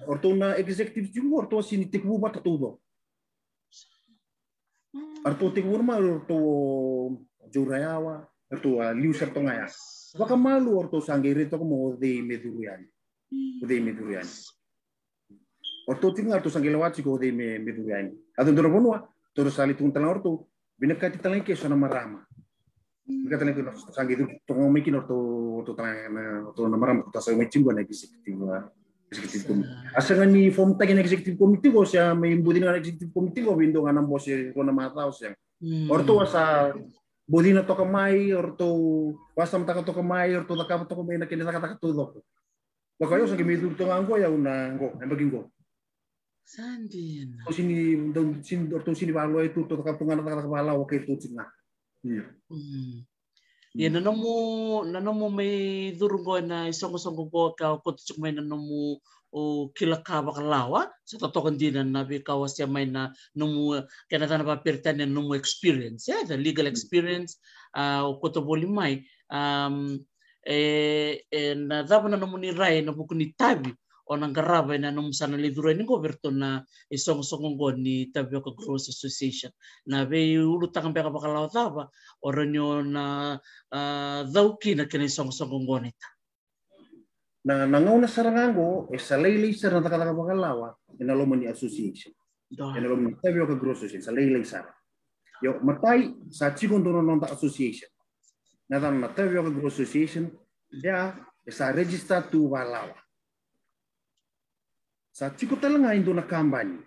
Orto na executive jung orto sini tikmo matatudo. Orto tikmo ma orto jurayawa orto liu serto ngaya. Waka malu orto sangi rito ko mo de medurian. De hmm. medurian. orto tinga orto sangi lewat si kode me me tu gai. Atun turu bonua, turu sali tung tala orto, bina kati tala ike sona marama. Bina tala ike orto sangi tu tongo orto orto tala na orto na marama, kota sa me cingo na kisik tingua. Kisik tingu. Asa ngani form tagi na kisik tingu komiti go sia me imbudi na kisik tingu komiti bindo ngana mbosi go na mata o sia. Hmm. Orto asa budi na orto wasa mata ka toka mai orto takapa toka mai na kini takapa toka toko. Bakal ngo ya unanggo embe kingo. Sandina. O sini don sin orto sini balo itu to kampungan ta balo ke itu cina. Iya. Hmm. Hmm. Ya na nomu na nomu me durungo na isongo songo go ka ko tsuk me na nomu o kila ka bakalawa sa totokon din na nabi kawas ya may na nomu kana tana pa pertane nomu experience ya the legal hmm. experience ah, o oh, ko to boli mai um e eh, eh, na dabana nomu ni rai na buku ni tabi o nanggarawe na nung sa naliduro ng gobyerno na isong songonggon ni Tapioca Growers Association na be ulutang ang peka bakalaw taba o ranyo na uh, ah, dauki na kini isong songonggon ita. Na nangaw na sarangango, e eh, sa laylay sa na takalaka bakalawa, inalomo ni association. Inalomo ni Tapioca Growers Association, sa laylay sara. Yo, matay sa chikon dono nonda association. Nadan na Tapioca Growers Association, dia sa register to balawa sa tiko さちこたらがインドな看板に。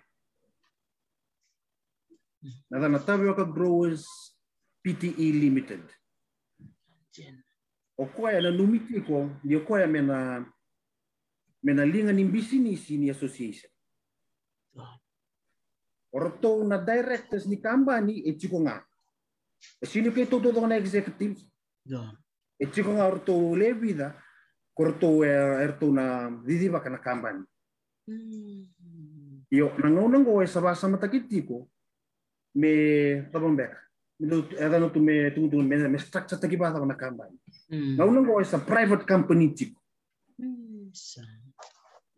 なだなたべわか Growers PTE Limited。O koe na numiti ko, ni o koe me na me na linga ni business ni association. Orto na directors ni company e eh, chiko nga. Eh, sino kay to todo na executive? Yeah. E chiko nga orto le vida, corto erto eh, na didiba kana company. Io mm. nangonang ko sa basa matakit di ko me tabang beka. Ada no tu me tung eh, tung me me structure taki basa na kambai. Mm. Nangonang ko esa private company ti ko.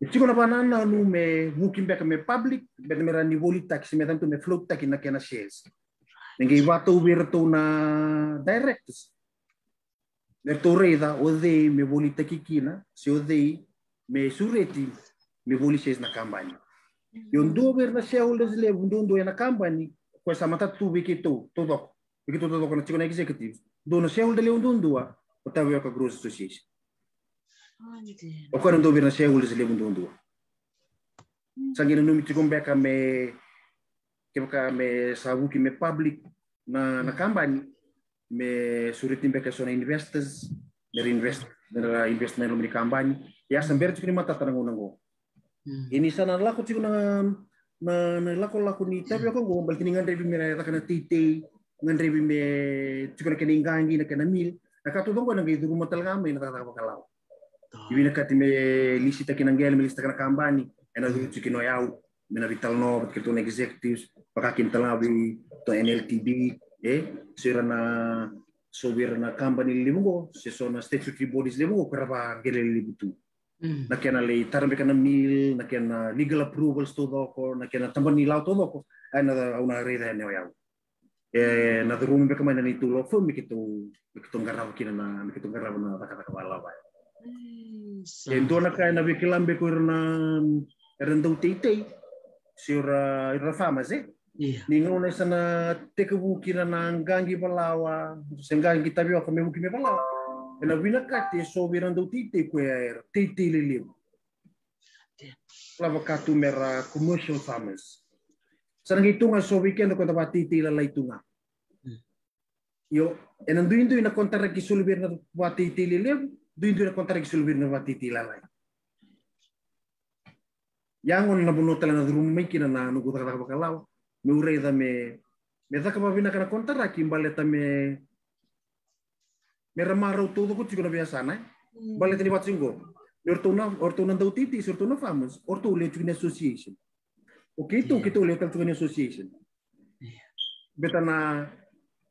Ti ko na banan no me booking beka me public bet me rani voli taxi me tanto me float taki na kena shares. Ninguém bato virtu na directs. Virtu reda odei me voli bolita kikina, se odei me sureti mivulisha na kampani mhm. yondover ya na shareholders level ndondo na kampani kwa samata tu wiki tu todo wiki tu todo kona na executives do na shareholder level ndondo otavu ya growth association okora ndover na shareholders level ndondo mhm. sangira numi tikombeka me kebaka me savuki me public na na mhm. kampani me suritimbeka sona investors me reinvest na invest ya, na numi kampani ya samber tikini mata tanango nango Hmm. ini sana lako tiko na na na lako lako ni tapi aku ngomong balik ningan rebi mira ta kana tite ngan rebi me tiko na kening na kana mil na katu dongo na ngai duru matal ngam ina ta ta kalau ibi na kati me lisi ta kinang gel me lisi ta kana kambani ena duru no yau me na vital no bat kertu na executives paka to NLTB eh sira na so wir na kambani limungo sesona statutory bodies limungo keraba gele libutu Hmm. na kena lei me kena mil na kena legal approvals to ko na kena to doko ai na ana una rede ne yau e na de rumbe kama ni tulo fo mi kitu mi kitu ngarau kina na mi kitu ngarau na taka taka wala wai e do na na be kilambe ko na rendau teitei sura ira e fama ze ni na sana teke bu kina na ngangi balawa sengangi tabi ko kame bu kime balawa ena la vina kate so virando tite koe aera, tite le lewa. Lava katu mera commercial farmers. Sarang itunga so weekend ko tapa tite la tunga. Yo, ena nan duindu ina kontara ki sulubir na wa tite le lewa, duindu ina kontara ki sulubir na wa tite la lai. Yang on na bono tala na rumai kina na nuku taka taka kalau, me ureda me me taka vina kana kontara ki mbaleta me Meremarutu que biasana, hmm. bale tani watsingo. Ortuna ortuna dautiti, ortuna famous, ortu le tugin association. O kito kito le tugin association. Beta na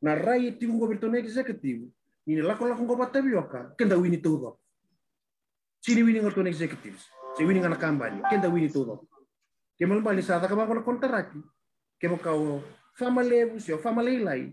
na rai tingo executive executivo. Ni la kola kongo patabioka, kenda wini todo. Sini wini ortuna executives. Se wini ngana kambani kenda wini todo. Kemal balisada kaba kola kontaraki. Kemo kau famalevu, sio famaleilai.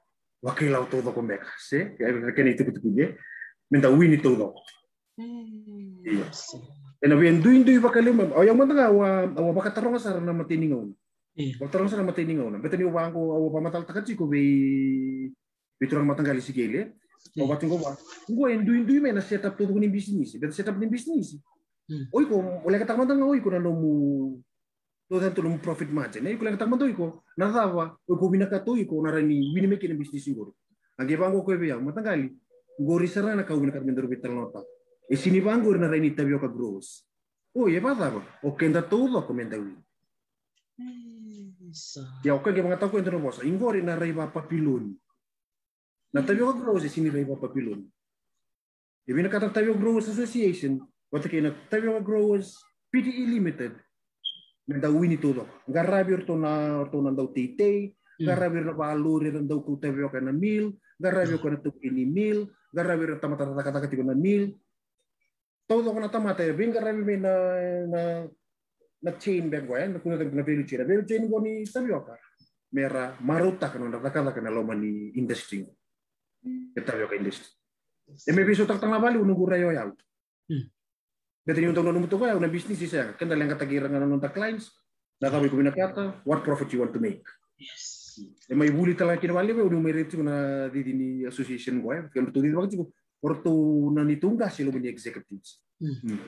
wakil au todo con beca, sí, que ni tipo tipo, menta wini todo. Ena bien duin duin wakil lima, au yang mana gawa, wakil tarong asar na mati ningau, au tarong asar na mati ningau, na beta ni wang ko au wakil matal takat siko bei, bei turang matang gali si gele, au wakil ko wakil, gua en duin duin mena setup todo kuni bisnis, beta setup ni bisnis, hmm. oi ko, oleh kata mantan oi ko na lomu, ತೋದೆಂತಲು profit margin ಇಕುಲಂಗ ತಮ್ಮದು ಇಕೋ ನರದಾವ ಗೋಬಿನ ಕತ್ತು ಇಕೋ ನರನಿ ವಿನಿಮಯ ಕಿನ ಬಿಸ್ನೆಸ್ ಇಗೋರು ಹಂಗೆ ಬಾಂಗೋ ಕೋಯ್ ಯಾವ ಮತ ಗಾಲಿ ಗೋರಿ ಸರನ ಕೌಗಿನ ಕತ್ ಮೆಂದರು ಬಿತ್ತಲ nota e sini bangur na reni tabio ka gros o e va dava o kenda todo ko menda wi ya o ka ge mangata ko entro bosa ingori na rei va papilon na tabio ka gros e sini rei va papilon e bina kata tabio growers association o te tabio growers PTE limited nadawini tudo garabir to na to na daw titei garabir na baluri na daw kutebyo ka na mil garabir ko na tukini mil garabir na tata kata kata na mil todo ko na tamata bin e garabir mi na na na chain bag ko yan kuno tag na value chain value chain ko ni sabyo ka mera maruta ka na kata kata na loma ni industry kita yo ka industry e me biso tak tang na bali unugura yo e yau mm. Betri untung-untung betul kaya, una bisnis isa, kenda lang katagiran nga nung clients, nakabi ko binakata, what profit you want to make. Yes. E may buli talaga kinawali, may merit ko na di din ni association ko, eh. kaya betul din bakit ko, or to nanitunga sila mga executives. Mm. Hmm. hmm.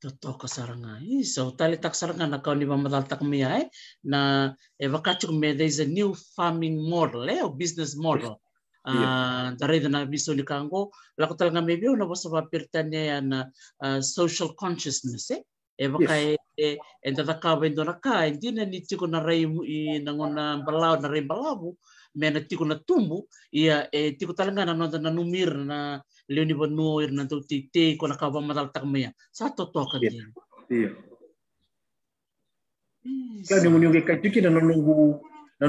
Totoo ka sarangan. So, talitak sarangan na kau ni mamalatak miya eh, na evakacho me, there is a new farming model, eh, or business model taridana iya. ah, biso ni kango lako talaga maybe una po sa ah, social consciousness eh e baka e eh, e en tata ka wendo na ka e na ni tiko na i ngona balaw na ray balaw me na tiko na tumbu ia e eh, tiko talanga na nonda na numir na leoni bono ir na tuti te ko na ka ba madal tak sa to to ka dia iya kan ni munyo ke kai tiki na nongu na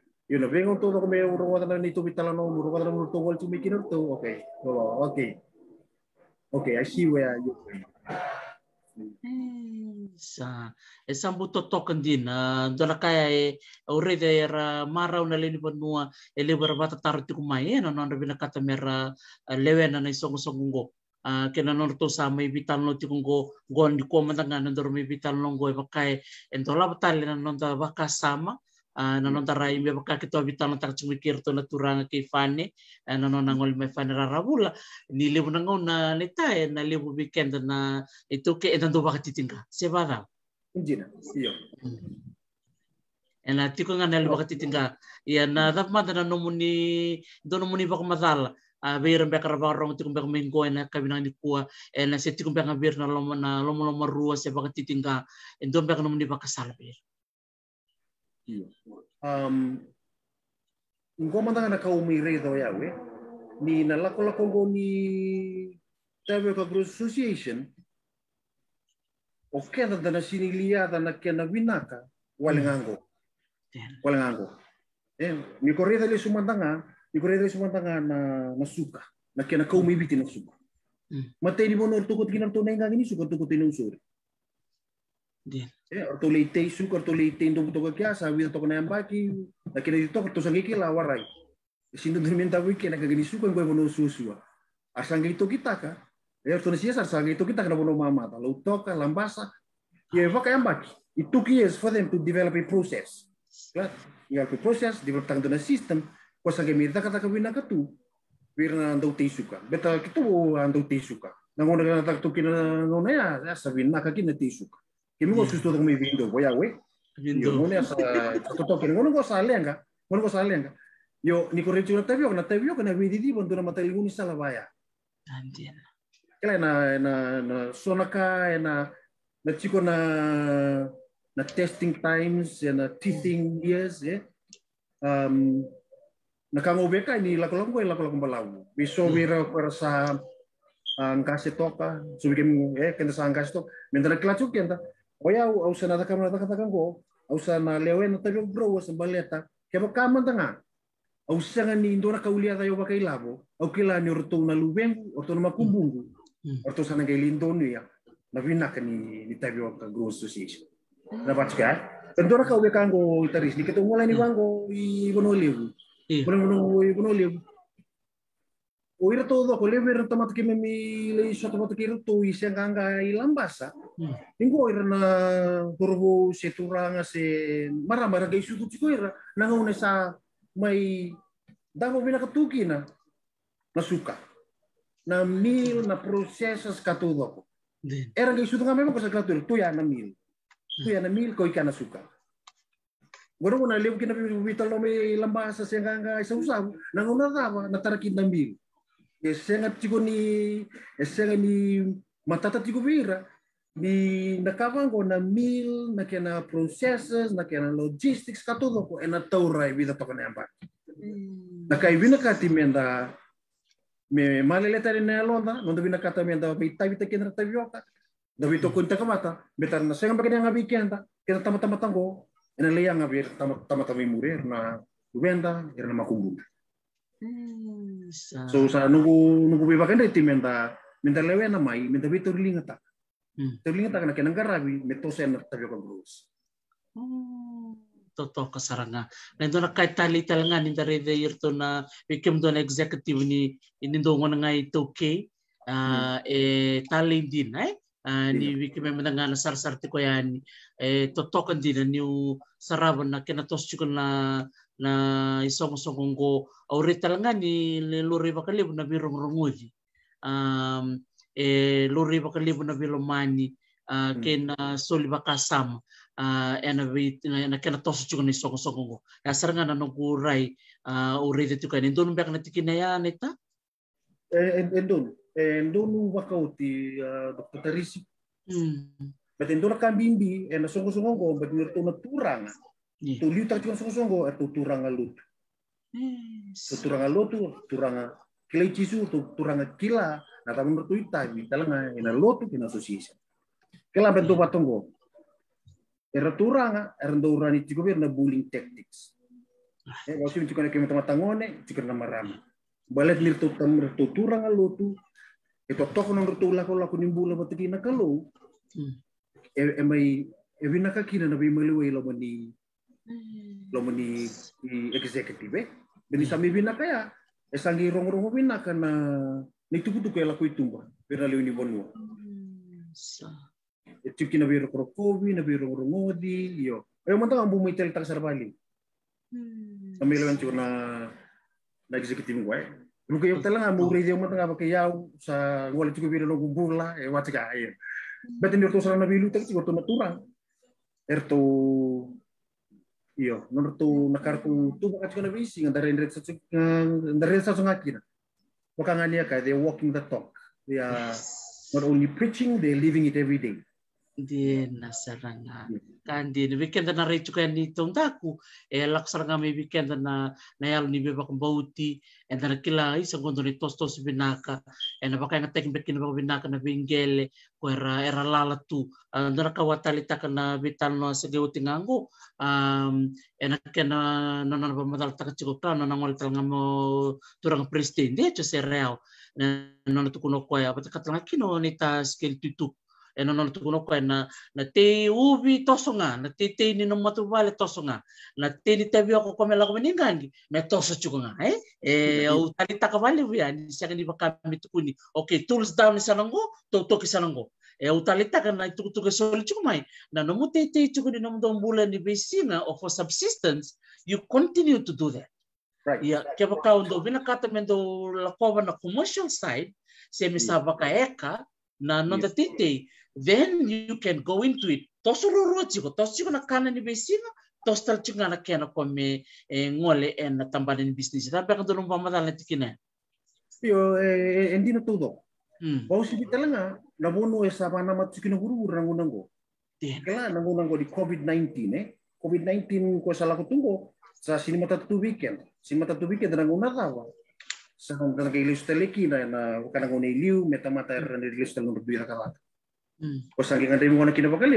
Yun, pero yung tulo ko may uruwa na nito bitala no uruwa na nito wal tumikin to. Okay. Oh, okay. Okay, I see where you sa esa buto token din na dona kaya e, ore dera marau na leni banua ele berbata tarti kumai e na non kata mera lewe, na isong songungo kena non to sa mai vital no tikungo gon di komanda ngana dor may vital no go e bakai en dola batal na non sama nanon tarai me baka vita na tak cumi kirto na turanga ke fane nanon ngol me fane rabula ni lebu ngon na netae, e na lebu weekend na itu e ke edan doba se vada injina iyo mm. ena tiko ngana lebu titinga ya na dap madana nomuni dono muni baka mazala a beira mbeka rava mingo ena kabina ni kua ena se tikum beka bir na lomo na lomo lomo rua se baka titinga nomuni baka um ngomanda na kaumi redo yawe ni nalako lako go ni Tawe ka Growth Association of Canada na siniliada na kena winaka walengango walengango eh ni corrida le sumandanga ni corrida le sumandanga na na suka na kena kaumi biti na suka mm. materi bono tukot kinang tunay ngani suka tukot tinusuri E, eh, or tulite suka or tulite indung butuh kaya sa wil toko na yang baki, nakina dito kertu sangi kila warai. Sindu derminta nak gini suka gue bono susua. Arsang itu kita ka, e eh, or tunisia arsang itu kita kena bono mama, lalu toka lambasa, ya eva kaya baki. It for them to develop a process. Right? Develop a process, develop tang dona system, kosa ke mirta kata kawina katu, wirna andau teisuka. Beta kita andau teisuka. Nangon na kata tukina nangon ya, ya, sa winna kakina teisuka ilongotsisy mivindo avao ia hoe iomoany afa totoky ny ngolongo salenga ngolongo salenga yo nikorecho na tavio na tavio kana vididi bondo na matali nguni salavaya andiana kala na na na sonaka na na chiko na na testing times na teething years eh um na kango beka ni lakolong ko lakolong balau biso wira persa angkasi toka subikem eh kena sa angkasi tok mentara kelacuk kenta Oya, au au sana taka mara taka go. Au sana lewe ya, na tajo bro wa sambaleta. Ya ke ba tanga. Au sanga ni indora ka ulia ya tayo yo ba kai labo. Au kila ni orto na lubengu, orto na makumbungu. Mm. Mm. Orto sana ke lindonu ya. Na vina ka ni ni tajo ka go association. Na ba tsika. Indora eh? ka ulia kango taris ni ke to ni wango i gono levu. Bono mm. bono i bono 오히려 또 골레베르 토마토 키메 밀레이쇼 토마토 키르 tu isang kanga ilang basa tingo ira na turbo se turanga se mara mara kay sutu chiko ah. ira nangauna sa may damo binakatuki na na suka na mil na procesas katudo ko era kay sutu nga memo kasi klatu tuya na mil hmm. tuya na mil ko ikana suka Goro mo na liw kinapibital no may lambasa siya nga nga isa usaw, nangunarama, natarakin na mil. Esenga tigo ni esenga ni matata tigo vira ni nakavango na mil na kena processes na kena logistics katugo ko ena taura e vida toka nemba na kai vina kati menda me maleleta ni na londa no devina kata menda pe tavi te kendra tavioka da vito kunta kamata betar na senga bakena ngabi kenda kena tamata matango ena leya ngabi tamata tamata mi murir na venda era na makumbunda So sa nugu nuku bibakan dari tim menta menta lewe na mai menta hmm. bi turlinga ta. Turlinga ta kana kenang karabi meto sen tapi ko blues. Hmm, toto kasaranga. Na ito kai tali talangan ni dari de to na bikim don executive ni ini do ngona ngai toke ah, hmm. e tali din eh? ay, ah, ni men memang na sar sar tiko yan eh, toto kan din eh, na new saraban na kenatos chikon na na isong sokong ko auritala nga ni luri bakalib na birong rungudi um, e luri bakalib na bilomani uh, hmm. kena soli bakasam uh, ena bi ena kena toso chuka ni sokong sokong ko ya saranga na nongku rai uh, urite tuka ni ndun bak na tikina ya neta endun e, e endun wakauti dokter tarisi Hmm. Betul kan bimbi, enak sungguh-sungguh kok, betul-betul Yeah. Tolita tiwan songo-songo er tu turanga lutu. Yes. Tu turanga lutu, turanga su, tu turanga kila, na tamu no tuita, mi talanga ina lutu kina sosisa. bentuk bentu patongo. Er turanga er ndo urani tiko na bullying tactics. Ah. eh wasi mi tiko na kemi tama tangone, tiko na marama. Balet lir tu tu turanga lutu. E eh, toko nomor tu lako lako nimbula batiki na kalau. Hmm. E eh, eh, mai e wina kina na nabi melewe lo mani Hmm. lomoni eksekutif, executive eh. beni sami bina kaya esangi eh, rong bina kana eh, nitukutuku ela kuitumba pera leo ni bonua hmm, e tuki na biro krokovi na biro rongodi yo e manta ambu mo tak sarvali sami leo antu na na executive wa Luka yung talaga mo rejo mo tanga sa wala tuku biro no bula e wataka ayer. Betin dito sa na bilu tak tuku Erto Iyo, menurut tuh tu tuh bakal juga lebih sih dari dari satu dari satu ngaki na. Bukan hanya kayak they walking the talk. They are not only preaching, they living it every day din nasaranga kan din weekend na rechu kan ni tong taku e eh, lak nga may weekend na yal ni beba kong bauti e na kila sa kondo ni tos tos binaka e na baka nga tekbet kina baka binaka na bingele ko era era lala tu ah, na nakawatali taka na bital no sa geuti ngangu um, e eh, na kena na na pamadal chiko ka na ngol nga ngamo turang pristine di se real na na kuno ko ya patakatlang kino ni ta skill tutu e nono tukuno ko na na te ubi tosonga na te te ni matu vale tosonga na te ni tabi ko ko mela me toso eh e au tali taka vale wi ni sanga ni ok tools down ni sanango to toki sanango e o talita kana itu tu soli sol mai na no tei te ni no ni besina o for subsistence you continue to do that Right. Yeah, right. kaya ka undo binakata mendo na commercial side, semi sa baka eka, na then you can go into it tosuroro chiko tosikona kana ni besina tostal chingana kena kome eh, ngole en tambane ni business ta pe kadolum ba madala tikina yo endina tudo bau sibi talanga labono esa ya bana matukina guru rangu nango kala nango di covid 19 eh covid 19 ko salah ko tunggo sa sini mata tu weekend sini mata tu weekend rangu natawa sa nang kailis teleki na na kana ngone liu meta mata hmm. rangu kailis Cosa che andremo con chi dopo che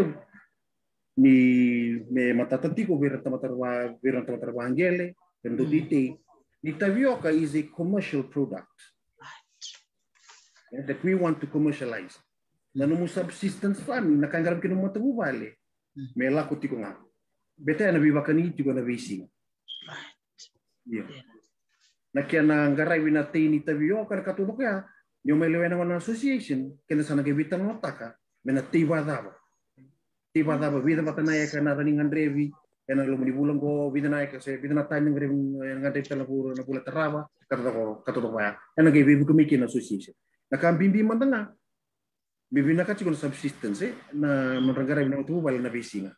mi me matatantico per tamatarwa per tamatarwa angele per hmm. dite. the tapioca is a commercial product that we want to commercialize na no subsistence farm, na kangarap kinu matabu vale hmm. me la ko tiko nga beta na biwa kani tiko na visi ya. yeah na kia na ngarai wina teini tapioca na katulok ya yo me lewena association kena sana ke bitang mena tiba dava tiba dava vida batana ya kana rani ngandrevi kana e lo muni bulan go vida na ka se vida na tani ngrevi e ngandrevi tala na pula terava kata ko kata to ya kana ke buku kumi na susi se na kam bimbi mandanga bibi na kati kon subsistence na mandrangara na tu bal na bisinga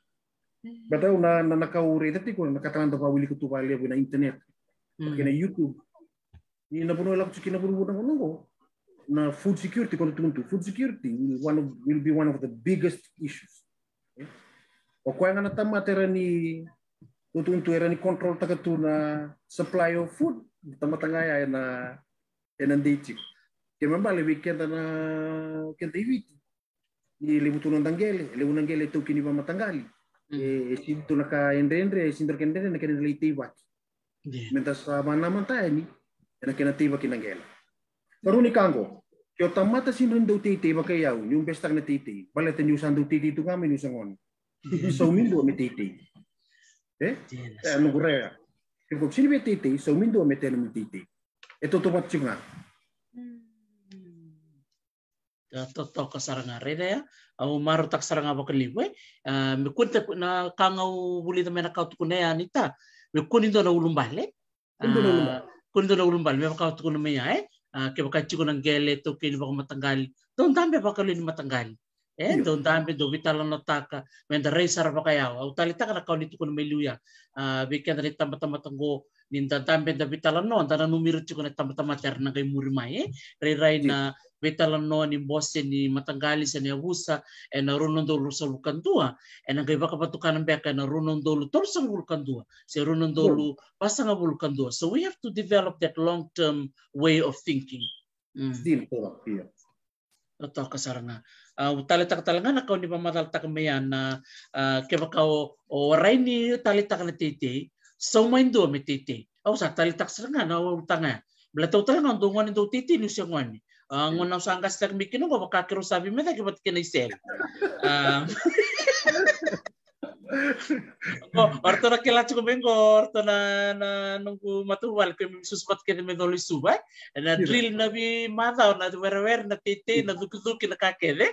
batau na na na kaure tati ko na katalan to pawili kutu bal ya bina internet mm. kena youtube ni na puno lakutu kina buru buru ngongo now food security, continuing to food security will, one of, will be one of the biggest issues. Okay? O koe ngana tamata era ni, tutuntu era ni control takatu na supply of food, tamata ngaya ena, ena ndeitiku. Ke mamba lewe kenda na, kenda iwiti. Ni lewu tunu ndangele, lewu ndangele tau kini matangali. Mm. E, sintu naka endrendre, sintu kendrendre na kenda leitei waki. Yeah. Mentas uh, mana manta ni, ena kena tei waki ndangele. kanggo. Kyo tamata sinun do titi makayaw, yung bestag na titi. Balatan yung sando titi ito ngamin yung on, So mindo titi. Eh? eh ano kuraya? Kung sinibi titi, so mindo mi telo mi titi. Ito eh, tumat yung nga. Toto kasaranga rede ya. Au ya. maru tak saranga bakaliwe. Eh. Mi kunta na kangau bulita mena kautukunea ya, nita. Mi kunindo na ulumbale. Kunindo na ulumbale. Kunindo na ulumbale. Mi eh. uh, ah, kibakadchi ko ng gele to kinibako matanggal. Doon dami pa kalin matanggal. Eh, doon dami do vital na taka. when the racer ba kaya. Au talita ka na kaunito ko na may luya. Uh, ah, weekend rin tamatamatan ninta tampe da bitalanno eh? na numiruchukuna tama-tama na kai murimai rai na no ni bosse ni matangali sa ni abusa e na runon dolu sa dua e na kai vakapatukanan beka na e runon dolu torsa dua se runon dolu pasanga dua, so we have to develop that long term way of thinking mm. still therapy Totoo ka tali Uh, talitak talaga na kau ni tak mayan na uh, kaya kau o waray ni na titi sa main do mi titi. Oh, au sa tali tak seranga na au tanga. Bela tau tanga ndo ngoni ndo titi ni siang ngoni. Ngon au sangka mi kino ko baka kiro sabi me ke bat kena isel. Eh. Orto na kila chuko bengo orto na na nungku matuwal ke suspat ke me doli suba na drill na bi mada na werwer na titi na iya. dukuduki na kakede. Eh.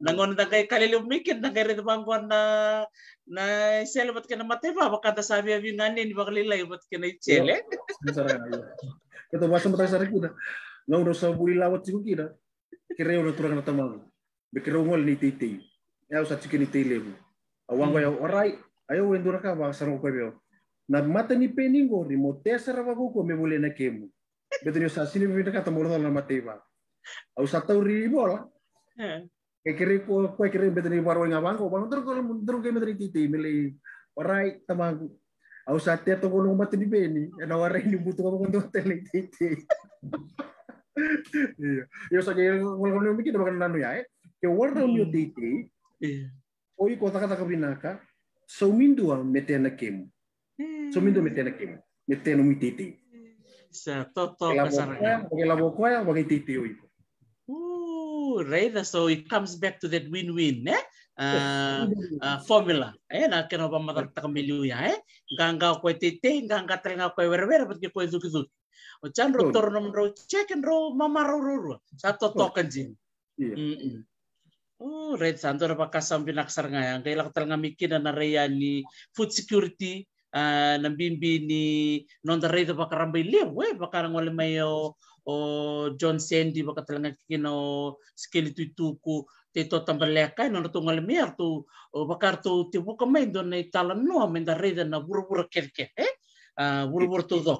Nangon na kay kalilum na kay red bangwan na na sele bat kena mateva bakata sabi abi ngane ni bakalila bat kena sele kita bahasa mata sari kita, ngau dosa buli lawat ciku kira kira udah turang nata mal bikin ngol ni titi ya usah ciku ni titi lebu awang bayo orai hmm. ayo wendura ka bahasa ngau kau na mata ni peningo ni motesa rabago ko na kemu betul usah sini benda kata mulu na mateva au satu ribu lah Kekiri ko ko kiri ini waro nga bangko bang tur ko tur ko betri titi mili warai tamang au satia to kolong mati di beni ana warai ni butuh ko untuk titi iya yo sa kiri mikir bakal nanu ya eh. ke warna hmm. titi iya. Oh, iya kota kata kabinaka so mindua metena kim hmm. so mindua metena kim metena mi sa toto kasaranga bagi labo ko bagi titi oi oh, iya right. so it comes back to that win-win eh uh, uh, formula eh na kena ba matar milyo kamilu ya eh gangga ko tete ganga trenga ko werwer bat ko zuki o chan ro tor nom ro check and ro mama ro ro ro sa to jin iya. Oh, red santor apa kasam pinaksar nga yan. Kailangan talaga mikina na nareya ni food security, uh, ah, nambimbi ni non da apa da baka rambai apa we baka wale o John Sandy baka talanga kina o skeli tuku tito to tambaleka no to ngal mer tu o bakar tu te buka mai nei tala no men da na burbura kerke eh uh, burbura tu do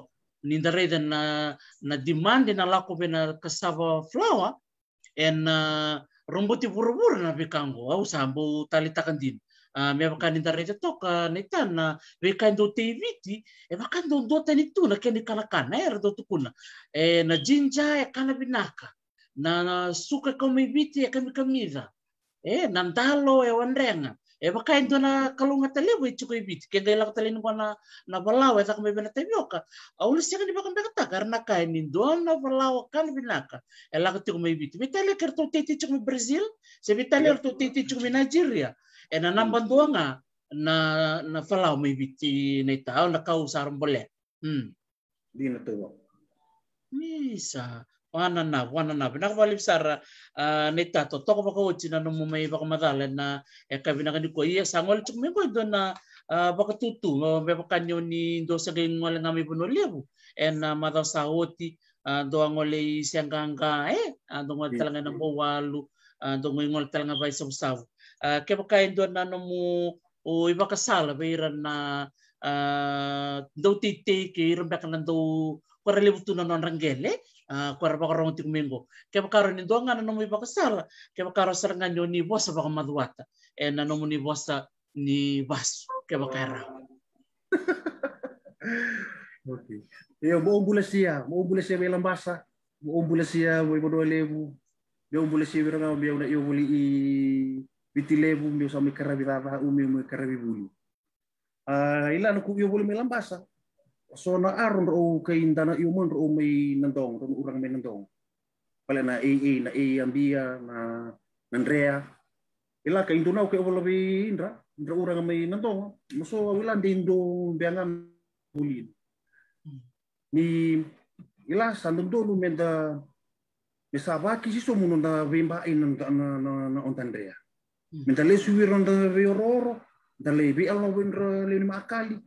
ni da na na demand e na lako be na flour en uh, rombo te burbura na bikango au sambo tali takandin Ah, miavaka any andaretra toka na hitana rekaindo tevity evaka ndondoty any tona keny kalakana era eh, do tukuna e na jinja e kala binaka na suka kamiviti e kamikamiva e, e na ndalo e wanrenga e vakai dona kalunga talevo i tuko ke gai laka taleni wana na valao e taka mebena tapioka a ulu sika ni vakambeka taka arna kai ni dona valawa kan vinaka e laka tuko mebiti vitale kerto tete Brazil se vitale kerto tete tuko Nigeria e na hmm. nga na na falau mi biti nei tao na kau bole hmm dina tuwa misa wana na wana na bina kwa lipsara ne tato toko baka uchina na mo mai baka na e ka bina kani ko iya sangol chuk mi ko do na ah, baka tutu me baka nyo ni do sa ngi ngol na me bono lebu iya, e eh, na madasa oti ah, do kangka sianganga e eh, ah, do ngol talanga na mo walu uh, ah, dungoy ngol tal nga bay sawsaw uh, kaya kain doon na ano mo o iba kasal bayran na uh, daw titi kay ramba ka nando kwaralibo tunan non ranggele Uh, ah, kwara pa karong ting minggo. Kaya karo ni doang nga na ano mo iba kasar. Kaya karo sa nga nyo ni boss sa baka maduwata. E na ano mo ni boss sa ni bas. Kaya karo. okay. Iyo, buong bulas siya. Buong bulas siya may lambasa. Buong bulas siya may mo meu bule sibira nga meu na eu bule i vitilevu meu ah, sa me karavitava u meu me karavivulu a ila no ku eu bule me lambasa so na aron ro kay indana eu mon ro may nandong ro urang may nandong pala na AA na AA ah, ambia na nandrea ah. ila kay indo na ko eu bule indra indra urang may nandong so wala dindo biangan bulin ni ila sandong do no menda Misava ki si so munonda vimba Ina na na na ontandrea. minta le suironda viororo, da le vi alo winra le ni makali.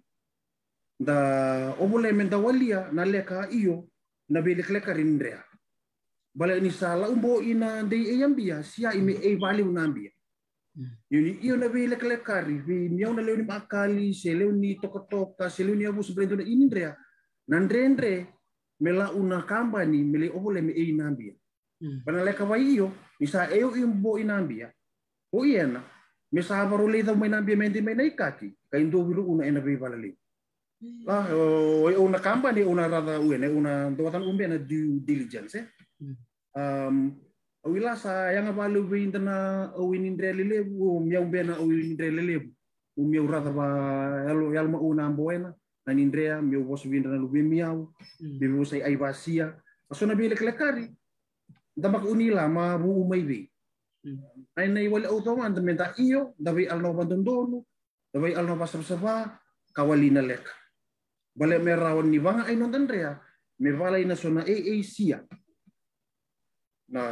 Da obole menta walia na leka iyo na belek leka rindrea. bale ni sala umbo ina de eyambia sia ime e vale unambia. Yuni iyo na belek leka ri vi miau na le ni makali, se le ni tokotoka, se le ni abu na inindrea. Nandrendre mela una kamba ni mele obole me e inambia. Hmm. banaleka waiyo misa eu imbo inambia o iena misa barulida mo inambia mendi menaikaki kaindo hiru una enabe balali la hmm. ah, e una company una rada uene una doatan umbe na due diligence hmm. um awila sa yang abalu be interna awin indrelele o na bena awin indrelele o miau rada ba yalo yalma una ena, na indrea miau bos windra lubemiau bebo sai aibasia asona bile klekari damak unila ma ruu maybe hmm. ay nay wala auto man menta iyo dawi alno bandondolo dawi alno pasabsaba kawali kawalina lek bale merawan ni banga ay non dendrea me valay na sona AAC ah. na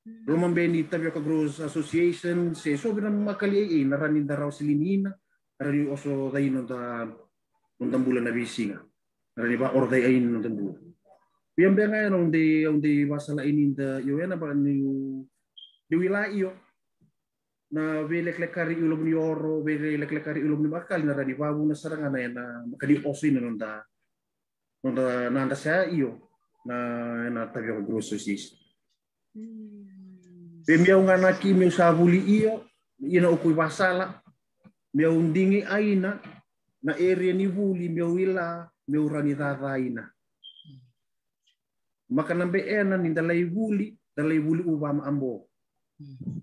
Roman Beni Tapioca Cruz Association se sobrang makali ay eh. naranin na raw si Linina naranin oso dayon da nung na bisinga naranin ba or dayon nung Yung ba ngayon, onde, onde wasalain in the UN, apa ni di wilayah iyo, na belek lekari ulum ni oro, welek lekari ulum ni bakal, na rani wawu na sarangan na na makadi osin na nunda, nunda nanda sa iyo, na na tabi ako grosso sis. Pemiyaw hmm. nga na kimiyaw sa iyo, ina ukuy wasala, miyaw undingi aina, na area ni buli, miyaw ila, miyaw rani makanambe ena eh, ni dalai wuli dalai wuli uwa ma ambo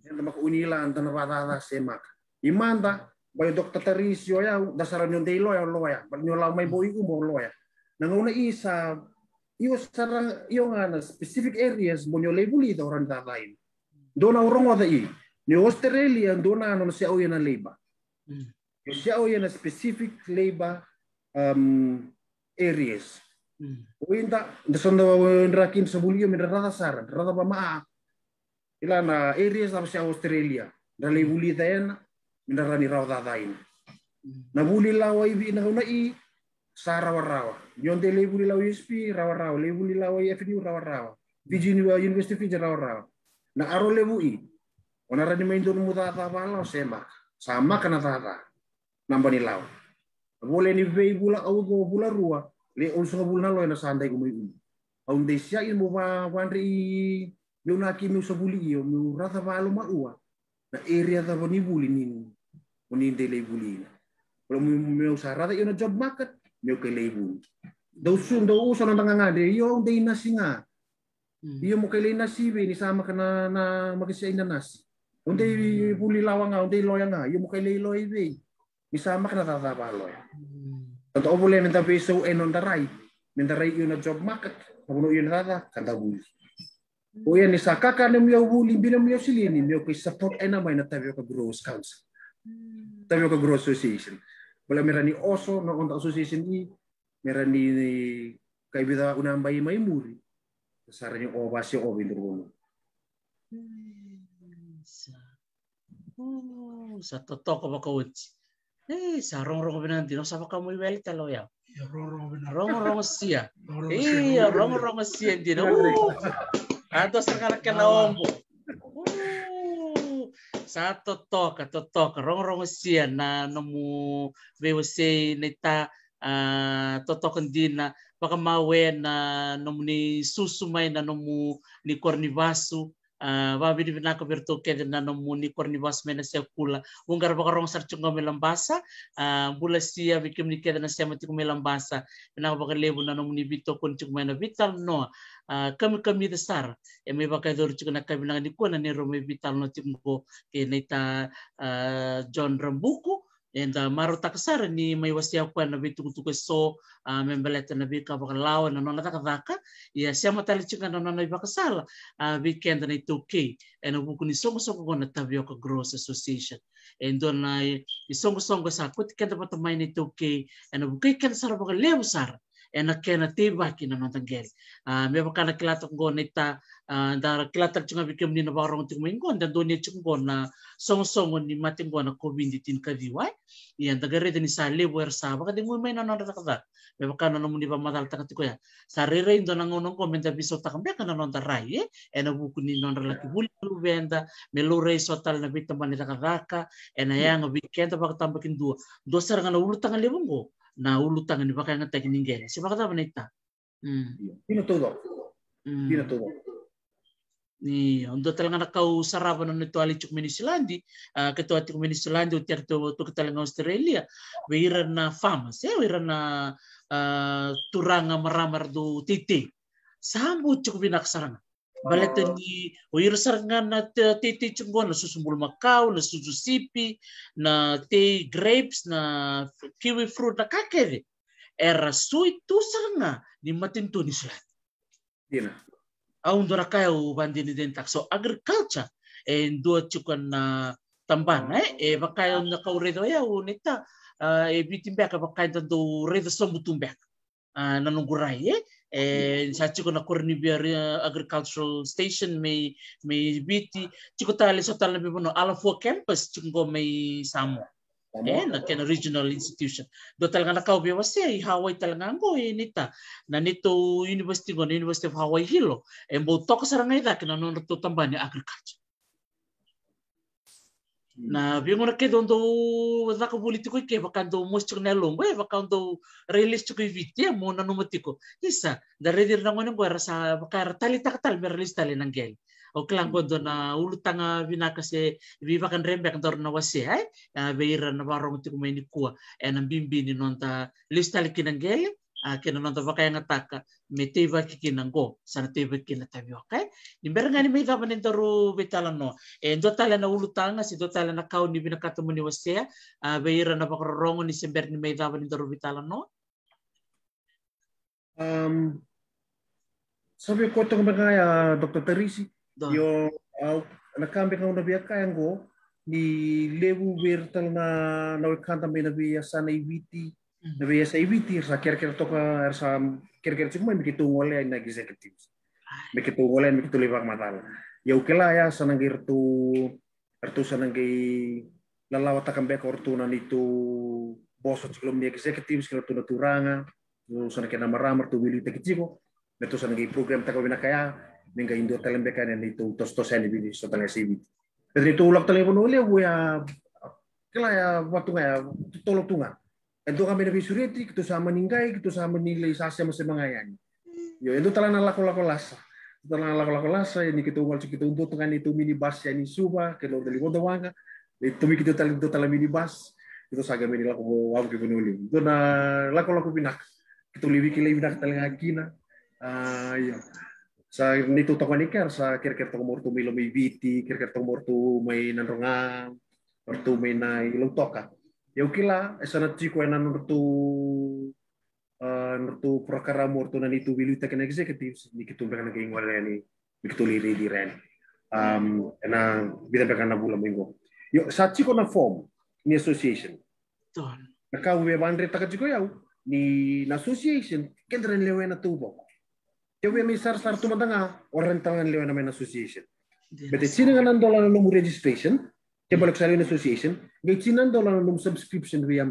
enda hmm. maka unila anta na rata semak imanda bay dokta taris yo ya dasaran yon dei loya loya bal nyo lau mai boi umo loya nanguna isa iyo sarang iyo nga specific areas mo nyo labuli daw ran lain do na urong oda i eh. ni Australia do na ano siya o na labor hmm. siya o na specific labor um, areas Uinta hmm. desonda rakin sebulio mira rada sara, rada pa maa. Ila na areas na Australia, na lebuli hmm. tayen mira rani rada tain. Hmm. Na buli lawa ibi na una i sara warawa. Yon te buli lawa USP rawa rawa, buli lawa FNU rawa rawa. Virginia University Virginia rawa rawa. Na aro lebu bui. Ona rani main don mutata pala sema. Sama kana tata. Nambani lawa. Boleh ni vei bula au bula rua. le on so bul na lo na sandai ko mi au de sia i mo va wan ri ki mi so buli i mi raza va lo ma ua na area da boni buli ni oni de le buli na lo mi me usa rada i na job market me ke le buli do sun do usa na nga de yo de na singa Iyo hmm. mo kailan nasi be ni sama kana na magisay na nasi. Unde hmm. buli lawanga nga, unde loya nga. Iyo mo kailan loy be. Ni sama kana tatapa loya. Hmm. Tanto opo le menta peso e non tarai. Menta rai iu na job market. Apuno iu na tata, kanta buli. O ia ni sakaka ne mio buli, bina mio silini, miyo kei support e na mai na Tapioca council, Council. Tapioca Growers Association. Wala mera oso na onta association i, merani ni kaibida unambai mai muri. Sara ni oba si oba indurgono. Sa totoko pa Eh, sa rongrong binanti, no sapa ka mo ibelta lo ya. Rongrong siya. Iya, rongrong siya di no. Ato sa karakan na ombo. Sa totok, rong rongrong siya na namu bewase nita Ah, totokan din na baka mawe na nomu ni susumay na nomu ni kornivasu. Eh, wabi di bina kabir toke na no muni korni bas mena sia kula wungar rong sar chungo melam basa eh, bula sia bikim ni na sia mati lam basa bina bakar lebu no muni bito kun chungo mena vital no eh, kami kami besar ya me bakai dor chungo na kami ni kuna ni romi vital no chungo ke neta John rambuku uh, maro takasar ni mai wasi aku na bi tuku tuku so uh, membeleta na bi kaba kalawa na nona taka vaka ya siapa tali licinga na nona iba kasar bi uh, kenda na itu ke ena buku uh, ni songo songo kona tabioka gross association endo na i songo songo sa kuti kenda pata mai na itu ke ena buku kenda sara baka lewu sara ena kena tiba na nona uh, me bakana kilatok go na ita Ah, dara kilatar chunga bikem ni nabarong ting mengon dan donya chunggon na song songon ni kon na community tin iya, yan dagare din sa wer sa baka din mo na nanon ta kada be baka na mo ni ba madal ta katiko ya sa rere na ngonon komen ta biso ta kambe kana non ta rai e ena buku ni non rela ki ya. buli lu venda me lo so tal na bita manita ena ya. yang weekend baka tambakin dua dosar ngana ulu tangan ngo na ulu tangan ni baka ngata kiningel sebab kata benita hmm. ya. Mm. Dino todo. Dino todo. Ni onda talanga kau sarava no neto ali Turkmenislandi, ketua Turkmenislandi o terto to talanga Australia, veira na fama, se ya, veira na turanga maramar do titi. Sambu Turkmenak saranga. Balatan oh. ni o ira na titi chungo na susumbul makau na sipi na te grapes, na kiwi fruit na kakeve. Era sui tu saranga ni matintu ni Dina aundurakae o bandini den so agriculture en dua chukan na tambana eh? e bakai eh, eh, e on na kau redo ya neta e bitimbek bakai tanto redo sombu tumbek na nugurai e e sa chiko na korni biar agricultural station me me biti chiko tale so tale be bono ala fo campus chiko me samo eh, na kena regional institution. Do talaga kaubi was siya, Hawaii talaga ang go, e, nita. Na nito university ko, University of Hawaii Hilo. E mo toko sa rangay da, kina nono tutamba ni agriculture. Hmm. Na biyo na kaya dondo wala ko politiko ke baka do mo chuk na longo baka ndo do realist ko viti e, mo na numatiko. Isa, da redir na ngone ko e, rasa baka tali takatal mer realist tali o ulutanga vinaka se vivakanrembeka torna wasea ah, veira na varong tikumaini kua ena bimbini nonta listalikinagele ah, kena nonta vakayanga taka me tei vakikina go sana tei vakikina tavioka ni bera ngani mei dava toru vetala no e ndo na ulutanga si ndo tala na kau ni bina kata muni wasea veira na vakarorongo ni sember ni toru no um, Sabi ko itong mga uh, Dr. Teresi, Yo au na kambe ka una kaya ngo ni lewu virtal na na kanta me na bia sana iviti na bia sa iviti sa kerker toka sa kerker cuma begitu ngole na executives begitu ngole begitu lebak matal ya ukela ya sana er ertu sana gi lalawa takambek ortuna nitu bosso sebelum dia executives kira tuna turanga sana na maramar tu wili tekijiko Betul sana program tak binakaya, venga indottelembekane itu tos-tosane bini sotanga sivi pedri tu talen telepon ulia wea kela ya watu ngaya, tolok tunga Entuk kami nabi sureti kitu sama ningkai kitu sama nilai sasa mesti mengayani yo ento kola lako-lako lasa talana lako-lako lasa ini kitu wal kitu untuk tungan itu mini bas ya ni suba lo dari wodo wanga itu mi kitu talen itu talen mini bas itu saga mini lako wau ke penuli itu na lako-lako pinak Kito liwi kile pinak talen kina ah yo Sa nitutok man ikar sa kirkir tong murtu may lumibiti, kirkir tong murtu may nanrunga, murtu may na toka yung kila, isa na tiko na murtu ah, prakara murtu na tu wiluta kan executives, ni kitulbek na kaingwala ni, ni kituliri di ren. Um, na bidabek na bula minggo ingo. Yo, sa na form ni association. Ton. Nakawwe bandre chiko yaw ni na association kendren lewe na tubo. Ewia mi sar sar tuma danga orang tangan lewa namanya association. Bete sini kan ando lana num registration, ke balik sari association, ge sini ando lana num subscription wi E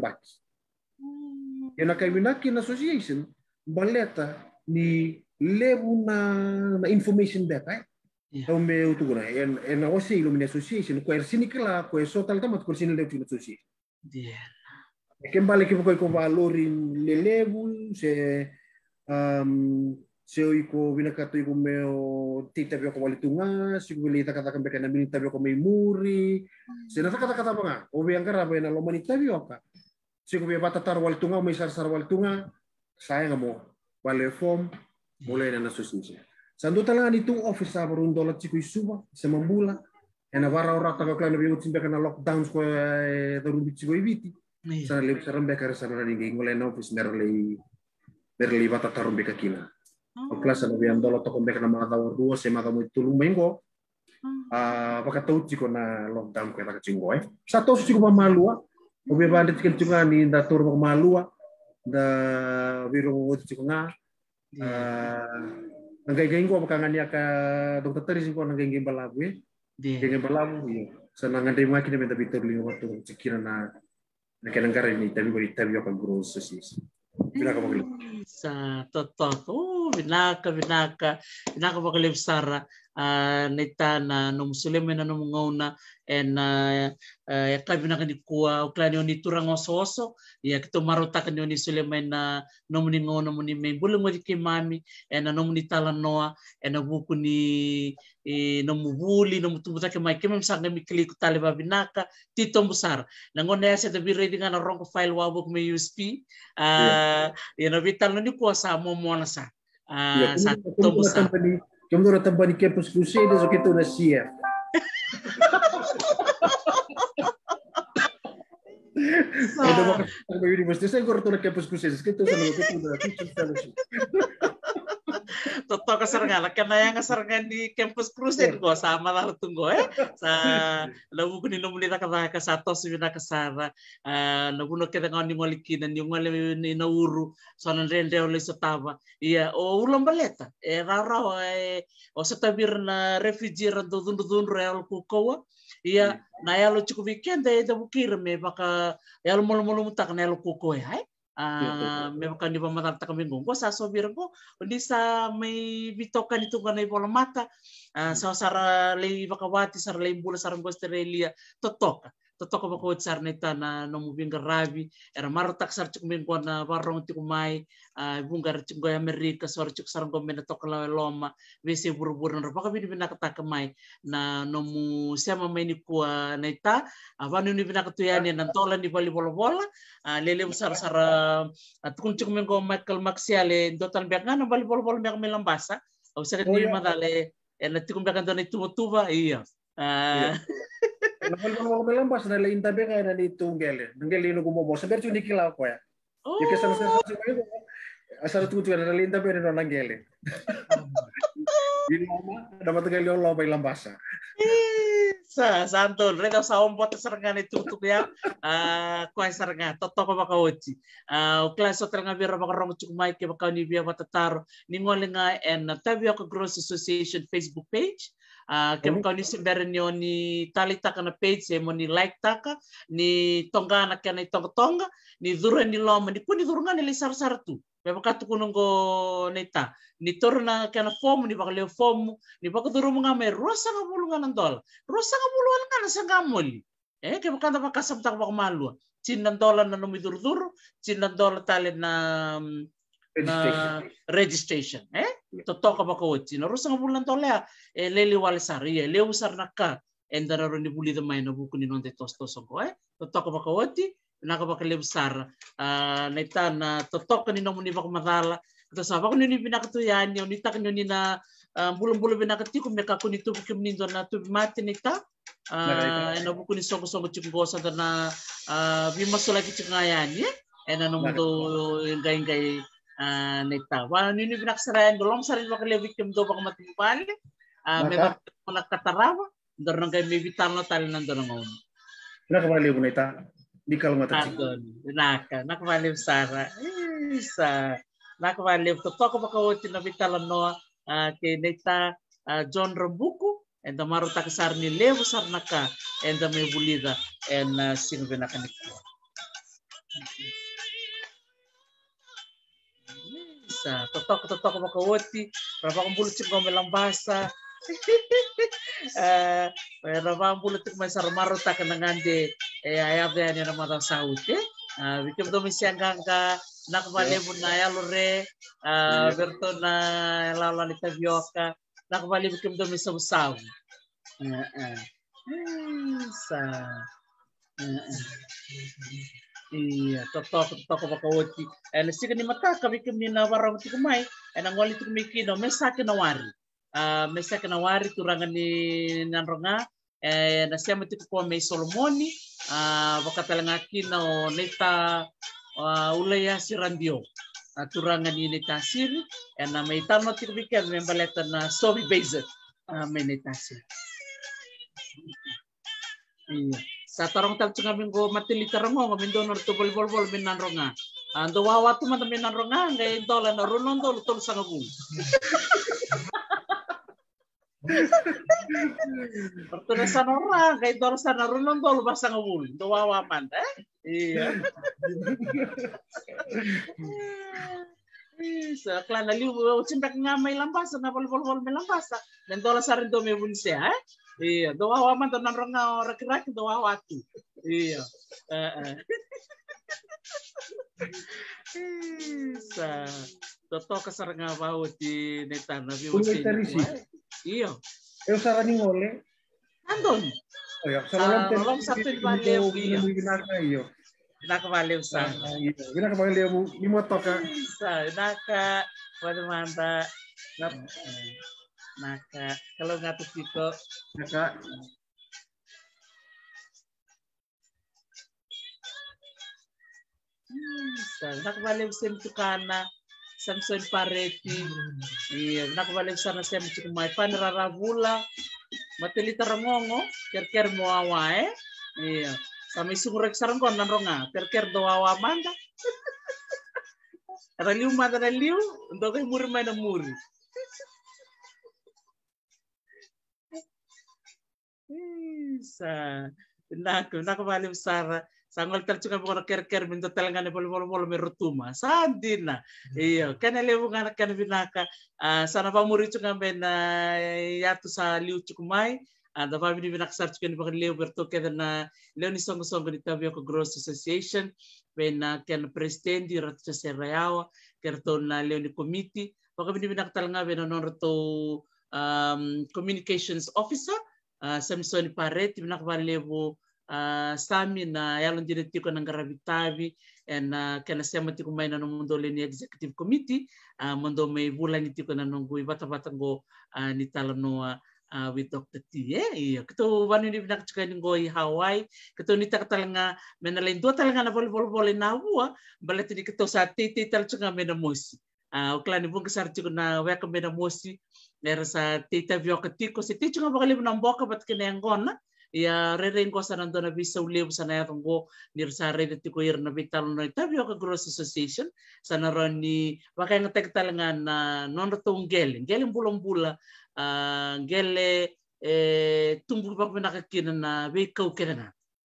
Ena kai winaki na association, baleta ni lebu na information data. Tau eh? ya. me utuguna, en en awasi ilumina association, ko er sini kela, ko er sotal tamat ko sini lebu association. Ken balik ko ko valorin le se um, Sio iko binakato iko meo ti tapi ko wali tunga, si ko lita kata kambe kana bini tapi ko mei muri. se nata kata kata panga, o be ngara be na lomani tapi oka. si ko bata tar wali tunga, mei sar sar wali tunga, saya ngamo wale form mulai na nasusisi. Sandu talangan itu office sa barun dola suba, isuba, sama e Ena vara ora taka klana kana lockdown ko e darun bici ko ibiti. Iya. Sana lep serem kare sana ringi ngolena office merle, merle bata tarumbe kina o oh. klasa na wian dolo toko meka na wor duo se mata moitu lu mengo hmm. a ah, paka tau tiko na lockdown ko ya, taka cingo e sa tau tiko pa malua o be ba tikel tinga ni da tur pa malua da viro mo tiko nga a ngai gengo ko paka ngani aka ta tari singko ngai ngai balabu eh ngai balabu yo sana ngai ma kini menta bitur lingo tu na na kenang kare ni tapi bari tapi apa guru sosis Bila kamu eh, Sa, totok. Oh, vinaka vinaka vinaka sara uh, naita na nomusuleme ya ya na nomugauna ena uh, yakavinaka nikua uklani oni turanga ososo ya kito marotaka ni oni sulema ena nomuni gauna muni ngodi ena nomuni talanoa ena vuku ni e, nomuvuli nomutumbutake mai kema misaga kliku tale vavinaka titombusara na ya seta viradingana rongo file wavuku me usp uh, yeah. yana vitalano nikua sa momona sa uh, ya, satu nih, Kamu udah tambah nih kampus Crusaders, kita udah siap. Udah mau ke universitas, saya kurang tuh kampus Crusaders, kita udah siap. Toto keserengan, kena yang keserengan di kampus krusen kok ya. iya. sama lah gue. eh. Sa lagu lo mulai tak kata kata satu sebina ke sara. lo eh, kita ngani maliki dan yang ngale ni nauru real rende oleh setaba. Iya, o oh, ulam baleta. E rara eh. eh. o oh, setabir na refugee rantu dun dun real kukawa. Ah. Iya, iya, na ya lo cukup weekend deh, tapi kirim eh, me pakai ya lo malu malu mutak na ya, lo kukawa. Hai, Uh, yeah, meron kani ba matanta kami ngungo sa sobira ko hindi sa may bitoka nito kanay bola mata uh, sa sara lei bakawati sara lei bula sara Australia totok. totoko bako tsar neta na nomu binga era maro tak sar cuk min kona warong tik mai bungar cuk go amerika sor cuk sar mena tok lawe loma vese buru-buru na baka bini bina kata mai na nomu sema mai ni kua neta avanu ni bina katu yani na tola ni bali bola bola lele besar sar tukun Michael Maxiale dotan biak ngana bali bola bola biak melambasa au sakit ni madale e na tikum biak antoni tuba tuba iya, iya. Nah, mo nalain tabi kaya na dito ng gele. Ng gele no gumobo. Sabi rin hindi kilaw ko ya. Oh. Yung kasama ya. sa ko. Asal tu tu nalain tabi rin ng gele. mama dapat gele lo pa ilang Sa santol rin sa ompot sa rengane ya. Ah kuai sarenga toto pa ka ochi. Ah class otra nga biro baka rong mai ke baka ni bia matatar and tabi ko association Facebook page. Uh, ah, kem kau ni sembere ni tali taka na page eh, mo ni like taka ni tonga na kena tonga tonga ni duru ni loma ni puni duru ni le sar sar tu pe baka tu kunongo neta ni torna na form ni baka leo form ni baka duru mga me rosa nga bulu ngana dola rosa nga bulu ngana sa ngamoli eh kaya baka ndaba kasam tak baka malua cinan dola na numi duru duru cinan tali na mm, na registration eh Iya. totoka pakawatsi na rosa nga bulan tole e lele wale sari e le usar naka endara roni buli da mai na buku ni nonte tos tos ko e eh? na ka pakale usar na ita na totoka ni nomuni pak madala ta sa pak ni tu ya ni ni tak ni na bulun bulun binak ti ku meka ku ni tu ku ni tu mati ni ta na buku ni songo songo cinggosa eh? na bimasulaki cingayani e na nomu ngai ngai Ah, nita wala nini pinaksarayan dolong sa rin do yung doba ka matimpali ah, may bakit mo nagkatarawa doon nang kayo may bitar na tali nandun ang own nakabaliw mo nita di ka lumata naka nakabaliw sara isa eh, nakabaliw totoo ko makawatin na bitalan no ah, kay nita John Rebuku, and uh, maro takasar ni Levo naka and uh, may bulida and uh, sino binakanik Thank you. kabisa totoka totoka mwaka wote eh, melambasa, eh, eh, dia ni nama tik sahut ya. nangande eh, bikin yani misi yang kangka, nak ya. balik pun naya lure, yalore bertu na lala nak balik bikin kem misi misavusau sa eh, sa. Iya, toto toto ko pakawoti. Ene sika ni mata kami kami na warang ti kumai. Ene ngoli ti kami kino mesa kena wari. Uh, mesa kena wari turangan ni nanronga. Eh, na siya mati kukuha may Solomoni. Uh, ah, wakatalang kino neta uh, ah, ulaya si Randio. Uh, turangan ni neta siri. Ene may tano ti kami membaleta na Sobi neta Iya sa tarong tal tsunga min matili matilitaro ngo min donor to bol bol bol min nanronga ando ah, wawa tu man min nanronga ngay dola na runon dol tol sa ngabu Pertuna sa nora ngay dol sa na runon dol ba sa ngabu do wawa man eh iya Sa klana liu, simpek oh, nga may lambasa, na bol bol bol may lambasa. Dan dola sa rin do may bunse, eh? Iya, doa waman tenan rengau rek-rek doa waktu Iya. Heeh. Sa. Toto keserengau bau di neta nabi wasi. Iya. Eu sarani ngole. Anton. Oh ya, salam satu di Paleu. Iya. Ina iya. ka Paleu sa. Ah, ina ka Paleu ni dia mau Sa, ina ka. Pada manta. Nah, ah maka kalau ngatus itu maka hmm, balik sem tukana Samson Pareti iya nak balik sana sem tukumay Mateli matelita ker kerker moawa eh iya kami rek sarang kon nan ronga kerker doa wamanda Raliu mata liu, untuk muri mana muri. Isa. Naku, naku malim sara. Sangol talchungan po ker-ker minto talaga ni polo mol merutuma. Saan din na? Iyo. Kanali mo nga kan binaka. Ah, sana pa muricho nga ben yato sa liuchukumay. Ada ah, pa bini binaksar chukan pa leo berto kada na leo ni songo songo ni tabio ko gross association ben kan presidente ratcha serayawa kerto kan na leo ni committee. Pagka bini binaktal nga ben um, communications officer Ah, Samson pareti bina kaba lebo ah, sami na yalo ndire tiko na ngarabi ah, tabi na kana sema tiko mai leni executive committee mondo vula ni tiko na nongu ibata bata go ni talanoa with Dr. T. Eh, iya. Kito wano ni pinakachika ni Goy Hawaii. Kito ni takatalanga menalain dua talaga na volleyball volleyball na huwa. Balat ni kito sa titi talaga mena mosi. Ah, o klani bunga sar tiko na weka mena mosi nera sa te tavio ka tiko se te chunga bakali mena mboka bat kene angona ia rere ngo sana ndona bisa ulebu sana ya ngo nira sa rere tiko ira na bitalo no tavio ka gross association sana roni waka nga talanga na nondo tong gele gele bulong bula ah, gele tumbuk bak mena ka na weka ukena na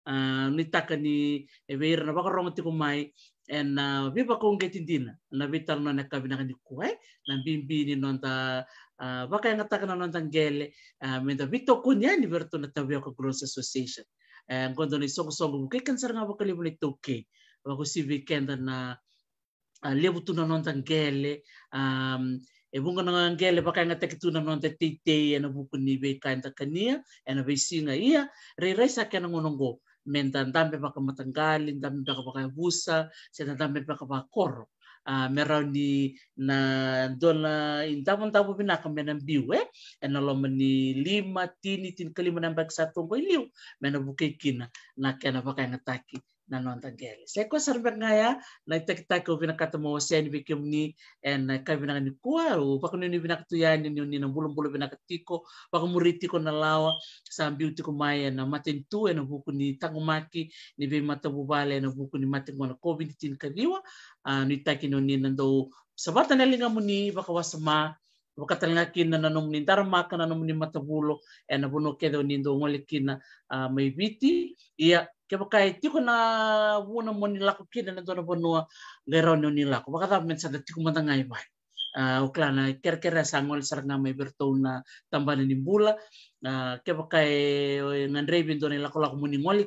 ah, ni taka ni e veira na baka rongo tiko mai and uh, na viva ko din eh. na vitar no na kabina ni kuai na bimbini non ta uh, baka nga ta kana non ta gele uh, menta vito kunya ni verto na tabia ko cross association and en kondo ni song song ke kanser nga baka libo ni toke bako si weekend na lebu tu na non ta gele um e eh, bunga na ngele baka nga te tuna non te tei tei na buku ni be kain ta kania en be singa iya re resa kana ngonongo mentantampe pakamatanggalin tampe pakapakabusa setantampe pakapakoro uh, merau ni na dona intapun tapu pina kamena biwe eh? ena lo meni lima tini tin kelima nambah satu ngoi liu mena buke kina na kena pakai ngetaki nanontangeles. Eko sarbangaya na itakita ko binakatamo siya ni bikum ni and ka binang ni kuaro bako ni binakatuya ni ni nang bulong-bulo binakatiko bako muriti ko nalawa sa beauty ko maya na matintu en buku ni tangumaki ni be matabubale na buku ni matingo na covid tin ka uh, ah, ni takin ni sa bata na linga mo ni baka wasama wakatalingakin na nanom ni darma ka nanom ni matabulo e buno kedo ni ndo ngolikin uh, ah, may biti iya Kaya kai tiko na wuna moni laku kina na doon po nua gero no nila ko. Baka tapos sa tiko matangay ba. Uh, uklana ker-ker sangol sarang na ah, eh, may na tambalan ni bula. Uh, kaya kai ngan rebin doon nila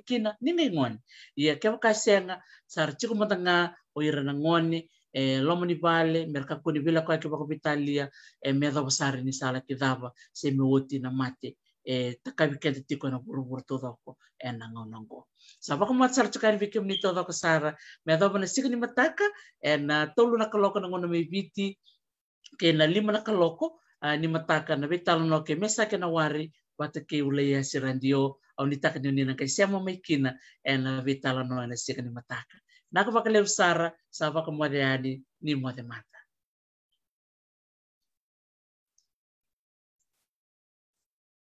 kina. Niningon. Iya ke pakai siya nga sar tiko matanga o na ngoni. E, lomo ni bale, merka kuni bila kwa kipa kupitalia, e, eh, medha wasari ni sala kidhava, se mewoti na mate. Eh, takavikele tiko na buruburu todoko e eh, nangonongo. Sa wako matsara tsakari vikim ni todoko sara, mea na sika ni mataka, e eh, tolu na kaloko na ngona meiviti, ke na lima na ni mataka na vetalo no ke na wari, wata ke sa wako mwade ani,